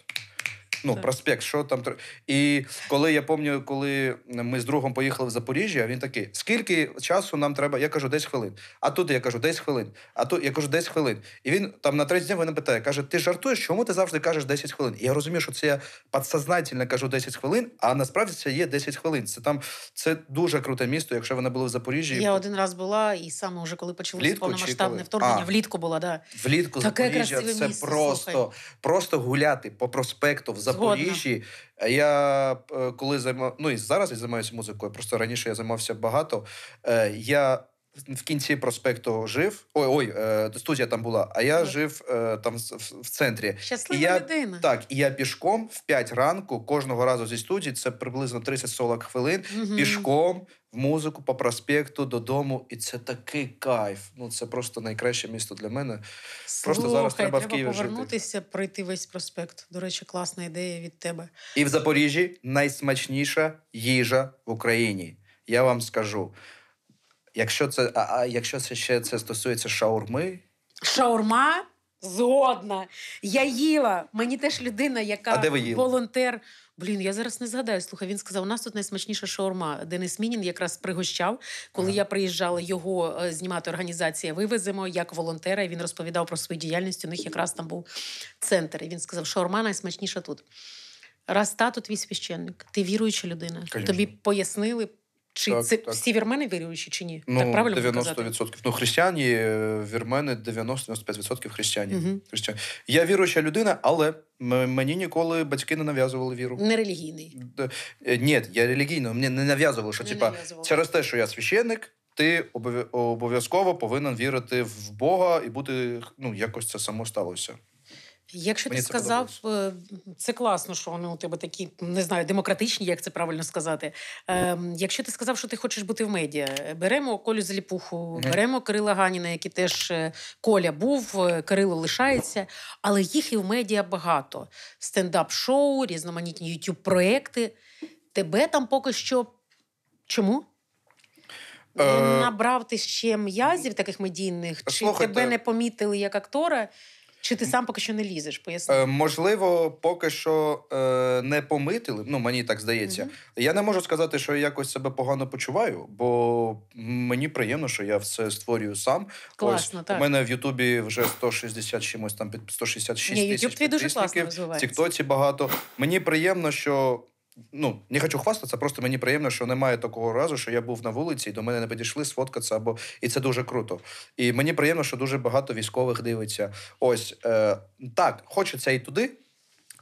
ну, проспект, що там. І коли я пам'ятаю, коли ми з другом поїхали в Запоріжжя, він такий: скільки часу нам треба? Я кажу, 10 хвилин. А тут я кажу, 10 хвилин, а тут я кажу, 10 хвилин. І він там на третій день мене питає: каже: Ти жартуєш, чому ти завжди кажеш 10 хвилин? І я розумію, що це я підсознательно кажу 10 хвилин, а насправді це є 10 хвилин. Це там це дуже круте місто, якщо вона була в Запоріжжі. Я один раз була, і саме вже коли почалося повномасштабне вторгнення, а, влітку була, да. Влітку Таке Запоріжжя це місце, просто, просто гуляти по проспекту в Запоріжжі. Запоріжжі. Е, я е, коли займав, ну і зараз я займаюся музикою, просто раніше я займався багато. Е, я в кінці проспекту жив. Ой, ой, е, студія там була, а я жив е, там в центрі. Щаслива і я, людина. Так, і я пішком в 5 ранку кожного разу зі студії, це приблизно 30-40 хвилин. Угу. Пішком в музику по проспекту додому. І це такий кайф. Ну це просто найкраще місто для мене. Слухай, просто зараз треба, треба в Києві повернутися, жити. пройти весь проспект. До речі, класна ідея від тебе. І в Запоріжжі найсмачніша їжа в Україні. Я вам скажу. Якщо це а, а якщо це ще це стосується шаурми, шаурма згодна. Я їла. Мені теж людина, яка а де ви їли? волонтер. Блін, я зараз не згадаю. Слухай, він сказав: у нас тут найсмачніша шаурма. Денис Мінін якраз пригощав, коли ага. я приїжджала його е, знімати. Організація вивеземо як волонтера. і Він розповідав про свою діяльність. У них якраз там був центр. І Він сказав, шаурма найсмачніша тут. Раз та, твій священник, ти віруюча людина. Конечно. Тобі пояснили, чи так, це так. всі вірмени віруючі, чи ні? Ну, так правильно 90%. Ну, християні, е, вірмени 90-95% християні. Угу. християні. Я віруюча людина, але мені ніколи батьки не нав'язували віру. Не релігійний. Е, ні, я релігійно. Мені не нав'язували, що не типа нав'язували. через те, що я священник, ти обов'язково повинен вірити в Бога і бути ну якось це само сталося. Якщо Мені ти сказав, це, це класно, що вони у тебе такі не знаю, демократичні, як це правильно сказати. Е, Якщо ти сказав, що ти хочеш бути в медіа, беремо Колю Заліпуху, беремо Кирила Ганіна, який теж е, Коля був, е, Кирило лишається, але їх і в медіа багато: стендап-шоу, різноманітні youtube проекти Тебе там поки що чому? Е... Набрав ти ще м'язів таких медійних, чи Слухайте. тебе не помітили як актора? Чи ти сам поки що не лізеш? Поясни. Е, можливо, поки що е, не помитили. Ну мені так здається. Угу. Я не можу сказати, що я якось себе погано почуваю, бо мені приємно, що я все створюю сам. Класно, Ось, так. У мене в Ютубі вже 160 чимось там під 166 Ні, тисяч твій дуже класно розвивається. В Тіктоці багато. Мені приємно, що ну, не хочу хвастатися, просто мені приємно, що немає такого разу, що я був на вулиці, і до мене не підійшли сфоткатися, або і це дуже круто. І мені приємно, що дуже багато військових дивиться. Ось е, так, хочеться і туди.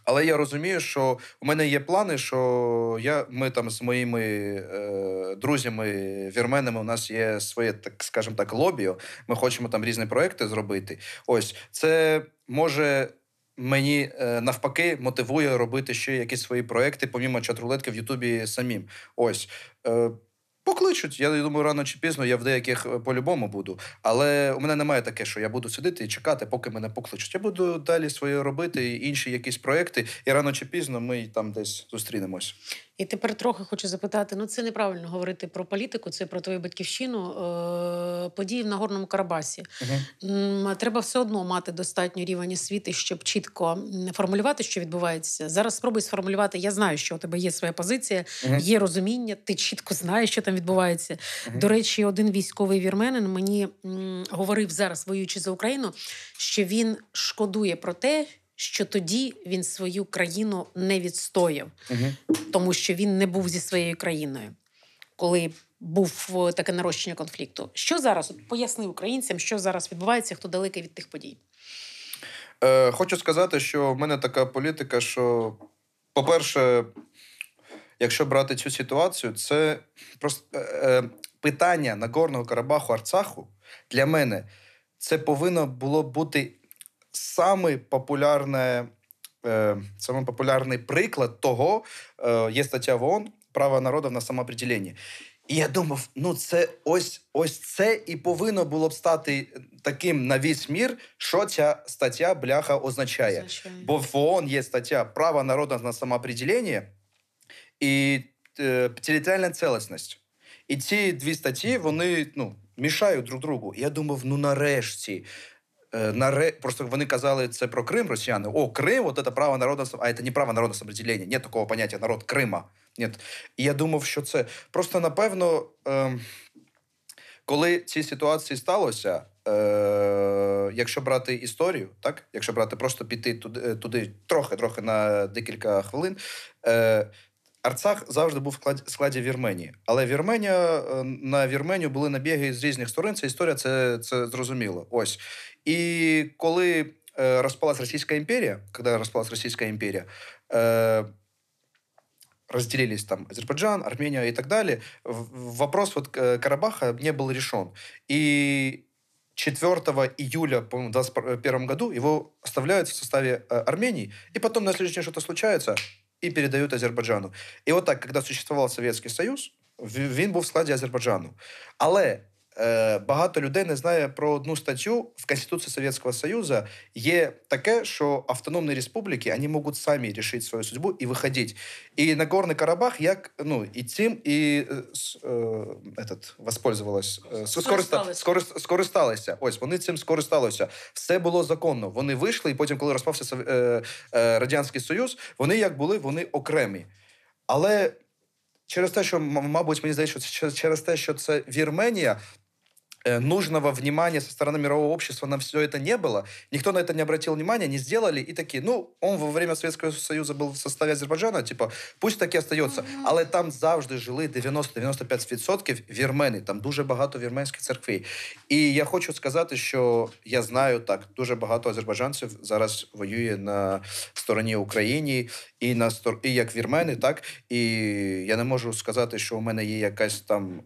Але я розумію, що у мене є плани, що я, ми там з моїми е, друзями, вірменами, у нас є своє, так скажімо так, лобіо. Ми хочемо там різні проекти зробити. Ось це може мені е, навпаки мотивує робити ще якісь свої проекти, помімо чатрулетки в Ютубі самим. Ось. Е, покличуть, я думаю, рано чи пізно я в деяких е, по-любому буду. Але у мене немає таке, що я буду сидіти і чекати, поки мене покличуть. Я буду далі своє робити, інші якісь проекти, і рано чи пізно ми там десь зустрінемось. І тепер трохи хочу запитати: ну це неправильно говорити про політику, це про твою батьківщину. Е, події в Нагорному Карабасі угу. треба все одно мати достатньо рівень освіти, щоб чітко формулювати, що відбувається. Зараз спробуй сформулювати. Я знаю, що у тебе є своя позиція, угу. є розуміння. Ти чітко знаєш, що там відбувається. Угу. До речі, один військовий вірменин мені говорив зараз, воюючи за Україну, що він шкодує про те що тоді він свою країну не відстояв, угу. тому що він не був зі своєю країною, коли був е, таке нарощення конфлікту. Що зараз От поясни українцям, що зараз відбувається, хто далекий від тих подій? Е, Хочу сказати, що в мене така політика, що, по-перше, якщо брати цю ситуацію, це просто е, е питання Нагорного Карабаху Арцаху для мене це повинно було бути самый популярное, э, е, самый популярный приклад того е, є стаття в ООН «Право народу на самоопределення». І я думав, ну це ось ось це і повинно було б стати таким на весь мір, що ця стаття бляха означає. означає. Бо в ООН є стаття право народу на самоопределення і е, територіальна цілісність. І ці дві статті вони ну, мішають друг другу. Я думав, ну нарешті Е, Наре, просто вони казали це про Крим, росіяни. О, Крим, вот это право народного а це не право народного самовідділення, ні такого поняття народ Крима. Нет. І я думав, що це просто напевно, е, коли ці ситуації сталося, е, якщо брати історію, так якщо брати, просто піти туди е, туди трохи-трохи на декілька хвилин. Е, Арцах завжди був в складі Вірменії, але Вірменія на Вірменію були набіги з різних сторон. Ця історія це це зрозуміло. Ось і коли е, розпалась Російська імперія, коли розпалась Російська імперія. Е, разделились там Азербайджан, Армения и так далее, вопрос вот Карабаха не был решен. И 4 июля, по-моему, в году его оставляют в составе э, Армении, и потом на ну, следующий день что-то случается, и передают Азербайджану. И вот так, когда существовал Советский Союз, він був в складі Азербайджану. Але Е, багато людей не знає про одну статтю в Конституції Совєтського Союзу. Є таке, що автономні республіки вони можуть самі рішити свою судьбу і виходити. І Нагорний Карабах як ну і цим і е, е, этот, воспользувалось скористалися. скористалися. Ось вони цим скористалися. Все було законно. Вони вийшли, і потім, коли розпався радянський союз, вони як були, вони окремі. Але Через те, що мабуть, мені здається, що через те, що це Вірменія, Э, нужного внимания со стороны мирового общества на все это не было. Никто на это не обратил внимания, не сделали. И такие, ну, он во время Советского Союзу был в составе Азербайджана, типа, пусть так і остається. Mm-hmm. Але там завжди жили 90-95% вірмени. Там дуже багато вірменських церквей. І я хочу сказати, що я знаю так, дуже багато азербайджанців зараз воює на стороні України і на стор... і як вірмени, так. І я не можу сказати, що у мене є якась там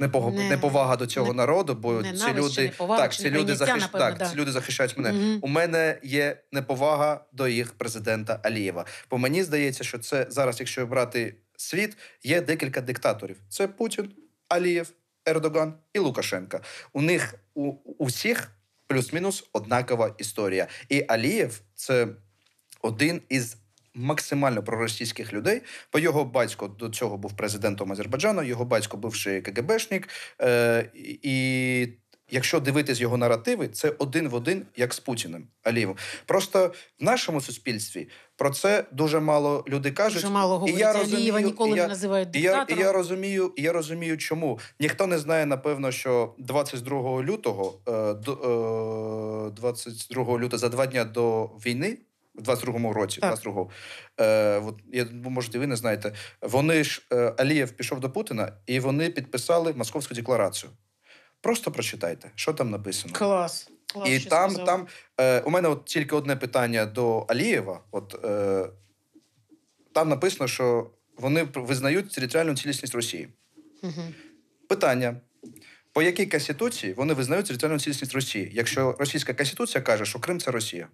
непог... не. неповага до цього не. народу, бо Ненависть, ці люди неповага, так, ці люди захищають так, да. ці люди захищають мене. mm У мене є неповага до їх президента Алієва. Бо мені здається, що це зараз, якщо брати світ, є декілька диктаторів: це Путін, Алієв, Ердоган і Лукашенка. У них у всіх плюс-мінус однакова історія. І Алієв це один із максимально проросійських людей. Бо його батько до цього був президентом Азербайджану, його батько бувший КГБшник. Е, і якщо дивитись його наративи, це один в один, як з Путіним Алієвим. Просто в нашому суспільстві про це дуже мало люди кажуть. Дуже мало говорять. І я розумію, Алієва ніколи я, не називають диктатором. І я, і я розумію, і я розумію, чому ніхто не знає, напевно, що 22 лютого, 22 е, е, лютого за два дня до війни в 22-му році, так. 22-го. Е, от, я ну, можете, ви не знаєте. Вони ж е, Алієв пішов до Путіна, і вони підписали московську декларацію. Просто прочитайте, що там написано. Клас. Клас і там сказав. там е, у мене от тільки одне питання до Алієва. От е, там написано, що вони визнають територіальну цілісність Росії. Угу. Питання. По якій Конституції вони визнають територіальну цілісність Росії, якщо російська конституція каже, що Крим це Росія?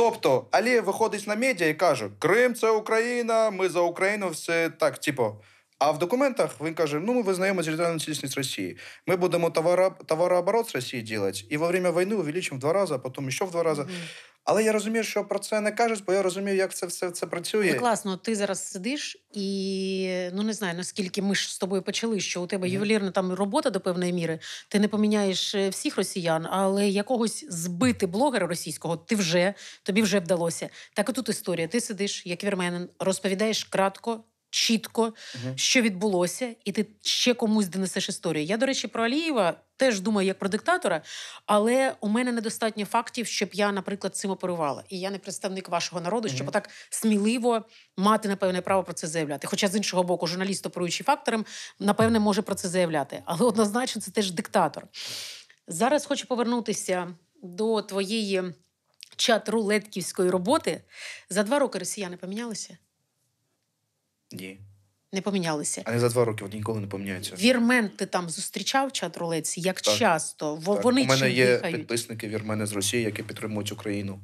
Тобто Алієв виходить на медіа і каже: Крим це Україна, ми за Україну, все так, типу. А в документах він каже: ну ми визнаємо територіальну цілісність Росії. Ми будемо товаро, товарооборот з Росії робити, і во время війни увеличимо в два рази, а потім ще в два рази. Mm-hmm. Але я розумію, що про це не кажуть, бо я розумію, як це все це працює. Ну, класно, ти зараз сидиш і ну не знаю наскільки ми ж з тобою почали, що у тебе mm-hmm. ювелірна там робота до певної міри. Ти не поміняєш е, всіх росіян, але якогось збити блогера російського ти вже тобі вже вдалося. Так і тут історія. Ти сидиш як вірменин, розповідаєш кратко, чітко, що відбулося, і ти ще комусь донесеш історію. Я, до речі, про Алієва теж думаю як про диктатора, але у мене недостатньо фактів, щоб я, наприклад, цим оперувала. І я не представник вашого народу, щоб mm так сміливо мати напевне право про це заявляти. Хоча з іншого боку, журналіст, оперуючий фактором, напевне, може про це заявляти. Але однозначно це теж диктатор. Зараз хочу повернутися до твоєї чат рулетківської роботи. За два роки росіяни помінялися. Ні. Не помінялися. А за два роки вони ніколи не поміняються. Вірмен ти там зустрічав чат рулеці? Як так. часто? Так. Вони У мене є дихають? підписники вірмени з Росії, які підтримують Україну.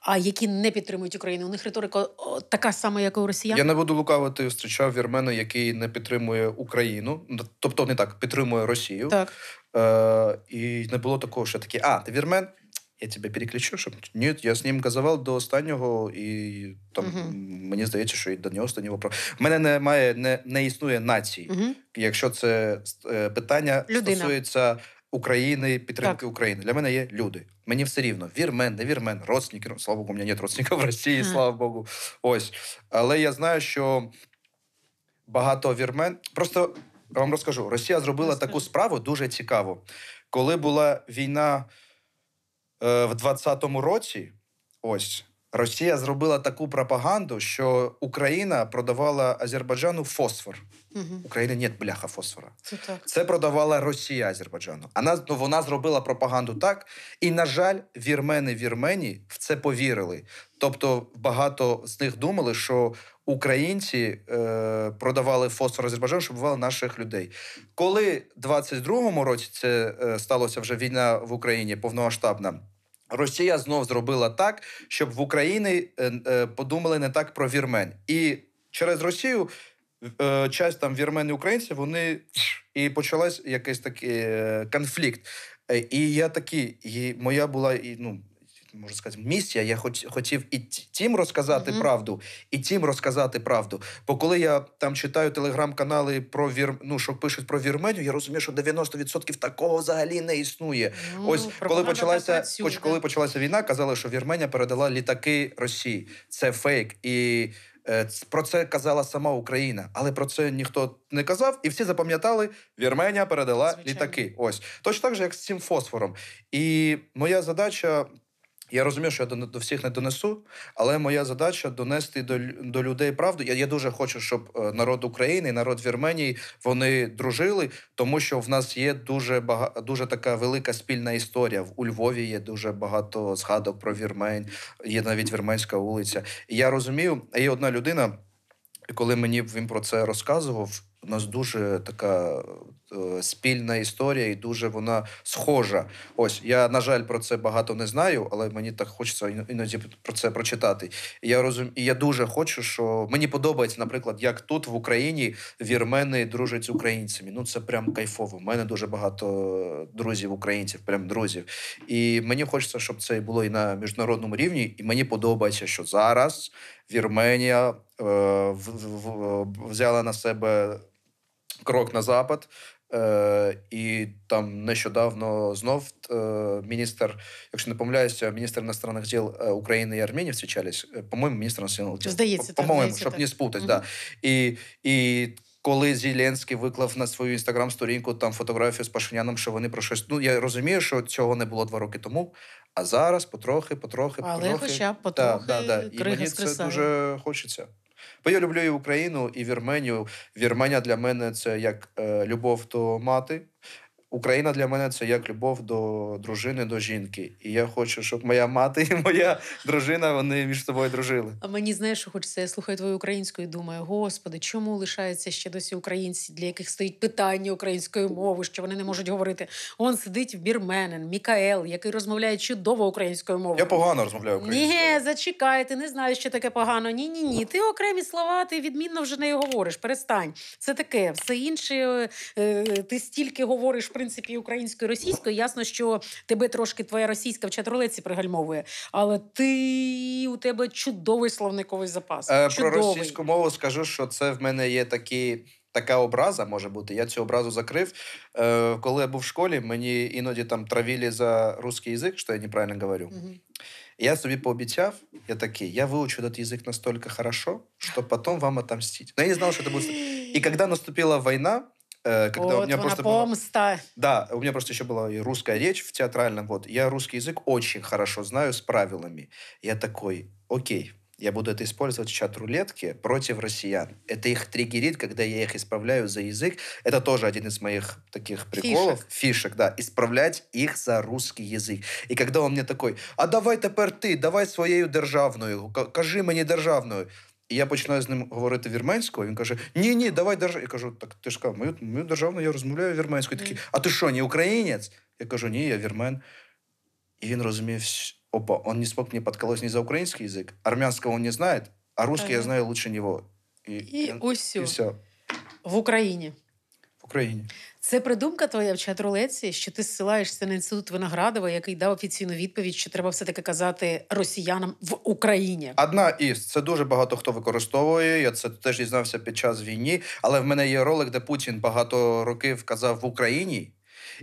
А які не підтримують Україну? У них риторика така сама, як і у росіян. Я не буду лукавити, зустрічав вірмена, який не підтримує Україну, тобто не так підтримує Росію. Так. Е, І не було такого, що такі, а ти вірмен? Я тебе переключу, щоб ні, я з ним казав до останнього, і там uh мені здається, що і до нього останнього про мене немає, не не існує нації, uh якщо це е, питання Людина. стосується України, підтримки так. України. Для мене є люди. Мені все рівно вірмен, не вірмен, родственники. Ну, слава Богу, у мене немає родственників в Росії, uh слава Богу. Ось. Але я знаю, що багато вірмен. Просто вам розкажу: Росія зробила Розкажи. таку справу дуже цікаву, коли була війна. Е, в 20 році ось Росія зробила таку пропаганду, що Україна продавала Азербайджану фосфор. Угу. Україні нет бляха фосфора. Це так. Це продавала Росія Азербайджану. А ну, вона зробила пропаганду так. І, на жаль, вірмени вірмені в це повірили. Тобто багато з них думали, що українці е, продавали фосфор Азербайджану, щоб вбивали наших людей. Коли в 22-му році це е, сталося вже війна в Україні повномасштабна. Росія знов зробила так, щоб в Україні е, е, подумали не так про вірмен, і через Росію е, часть там вірмен і українці вони і почалась якийсь такий конфлікт. І я такий, і моя була і ну можна сказати, місія. Я хоч, хотів і тім розказати mm-hmm. правду, і тім розказати правду. Бо коли я там читаю телеграм-канали про вір... ну, що пишуть про вірменю, я розумію, що 90% такого взагалі не існує. Mm-hmm. Ось коли почалася, хоч коли почалася війна, казали, що Вірменія передала літаки Росії. Це фейк і. Е, про це казала сама Україна, але про це ніхто не казав, і всі запам'ятали, Вірменія передала Звичайно. літаки. Ось точно так же, як з цим фосфором. І моя задача я розумію, що я до, до всіх не донесу, але моя задача донести до до людей правду. Я я дуже хочу, щоб е, народ України, народ Вірменії вони дружили, тому що в нас є дуже бага, дуже така велика спільна історія. У Львові є дуже багато згадок про вірмень, є навіть вірменська вулиця. І я розумію, є одна людина, коли мені він про це розказував. У нас дуже така Е, спільна історія, і дуже вона схожа. Ось я на жаль про це багато не знаю, але мені так хочеться іноді про це прочитати. І Я розум... і я дуже хочу, що мені подобається, наприклад, як тут в Україні вірмени дружать з українцями. Ну це прям кайфово. У мене дуже багато друзів, українців, прям друзів. І мені хочеться, щоб це було і на міжнародному рівні. І мені подобається, що зараз Вірменія е, в, в, в, взяла на себе. Крок на запад Е, І там нещодавно знов е, міністр, якщо не помиляюся, міністр іностранних діл е, України і Армії встрічались. Е, по-моєму, міністр іностранних діл. Здається, по-моєму, щоб так. не спутати. Угу. Да. І, і коли Зеленський виклав на свою інстаграм-сторінку там фотографію з Пашиняном, що вони про щось. Ну я розумію, що цього не було два роки тому. А зараз потрохи, потрохи, потрохи. Але хоча потрохи да, да, да. І мені це дуже хочеться. Бо я люблю і Україну, і Вірменію. Вірменія для мене це як е, любов то мати. Україна для мене це як любов до дружини, до жінки. І я хочу, щоб моя мати і моя дружина вони між собою дружили. А мені знаєш, що хочеться я слухаю твою українську і думаю, господи, чому лишаються ще досі українці, для яких стоїть питання української мови, що вони не можуть говорити? Он сидить бірменен, Мікаел, який розмовляє чудово українською мовою. Я погано розмовляю українською. Ні, зачекай, ти не знаєш, що таке погано. Ні, ні, ні. Ти окремі слова, ти відмінно вже не говориш. Перестань. Це таке, все інше е, е, ти стільки говориш принципі, українською, російською. Ясно, що тебе трошки твоя російська в чатрулеці пригальмовує, але ти у тебе чудовий словниковий запас. Е, чудовий. Про російську мову скажу, що це в мене є такі. Така образа може бути. Я цю образу закрив. Е, Коли я був в школі, мені іноді там травілі за русский язик, що я неправильно говорю. Mm-hmm. Я собі пообіцяв, я такий, я вивчу этот язык настолько хорошо, що потім вам отомстить. Но ну, я не знав, що це буде. І коли наступила війна, Э, когда вот у меня просто была... Да, у меня просто еще была и русская речь в театральном. Вот я русский язык очень хорошо знаю с правилами. Я такой, окей, я буду это использовать в чат-рулетке против россиян. Это их триггерит, когда я их исправляю за язык. Это тоже один из моих таких приколов. Фишек. Фишек, да. Исправлять их за русский язык. И когда он мне такой, а давай теперь ты, давай своею державную, кажи мне державную. І я починаю з ним говорити вірменською. Він каже: Ні, ні, давай держав. Я кажу, так ти ж кажу, мою, мою державну я розмовляю вірменською. Такий, а ти що, не українець? Я кажу, ні, я вірмен. І він розумів, опа, він не смог мені подколоть ни за український язик, армянського он не знает, а русский ага. я знаю лучше него. И, и, и, усю. и все. В Україні. В Украине. Це придумка твоя в чатрулеці, що ти зсилаєшся на інститут Виноградова, який дав офіційну відповідь, що треба все таки казати росіянам в Україні. Одна із це дуже багато хто використовує. Я це теж дізнався під час війни, але в мене є ролик, де Путін багато років казав в Україні.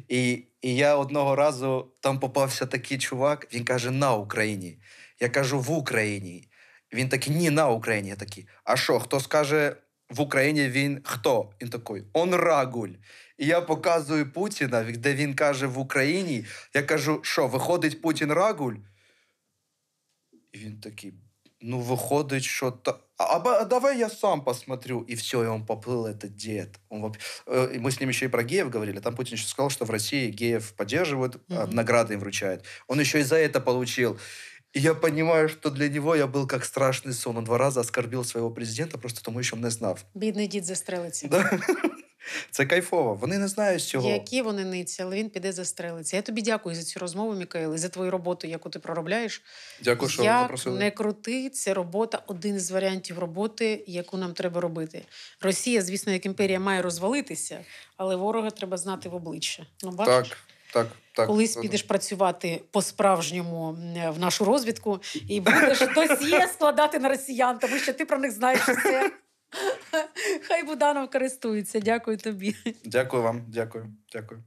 І і я одного разу там попався такий чувак. Він каже: на Україні. Я кажу в Україні. Він такий ні, на Україні. Я такий. А що, хто скаже в Україні? Він хто? Він такий он рагуль. І я показую Путіна, де він каже в Україні. Я кажу, що виходить Путін Рагуль? І він такий. Ну, виходить, що та. А, а, давай я сам посмотрю. И все, и он поплыл, этот дед. Он воп... Э, мы с ним еще и про геев говорили. Там Путин еще сказал, что в России геев поддерживают, mm-hmm. награды им вручают. Он еще и за это получил. И я понимаю, что для него я был как страшный сон. Он два раза оскорбил своего президента, просто тому еще не знав. Бедный дед застрелится. Да. Це кайфово. Вони не знають цього. Які вони ниці, але він піде застрелиться. Я тобі дякую за цю розмову, Мікаїл, і за твою роботу, яку ти проробляєш. Дякую, що Як запросили. не крути, це робота один з варіантів роботи, яку нам треба робити. Росія, звісно, як імперія має розвалитися, але ворога треба знати в обличчя. Ну, бачиш? Так. Так, так. Колись підеш працювати по-справжньому в нашу розвідку і будеш досьє складати на росіян, тому що ти про них знаєш все. Хай Буданов користується. Дякую тобі. Дякую вам, дякую, дякую.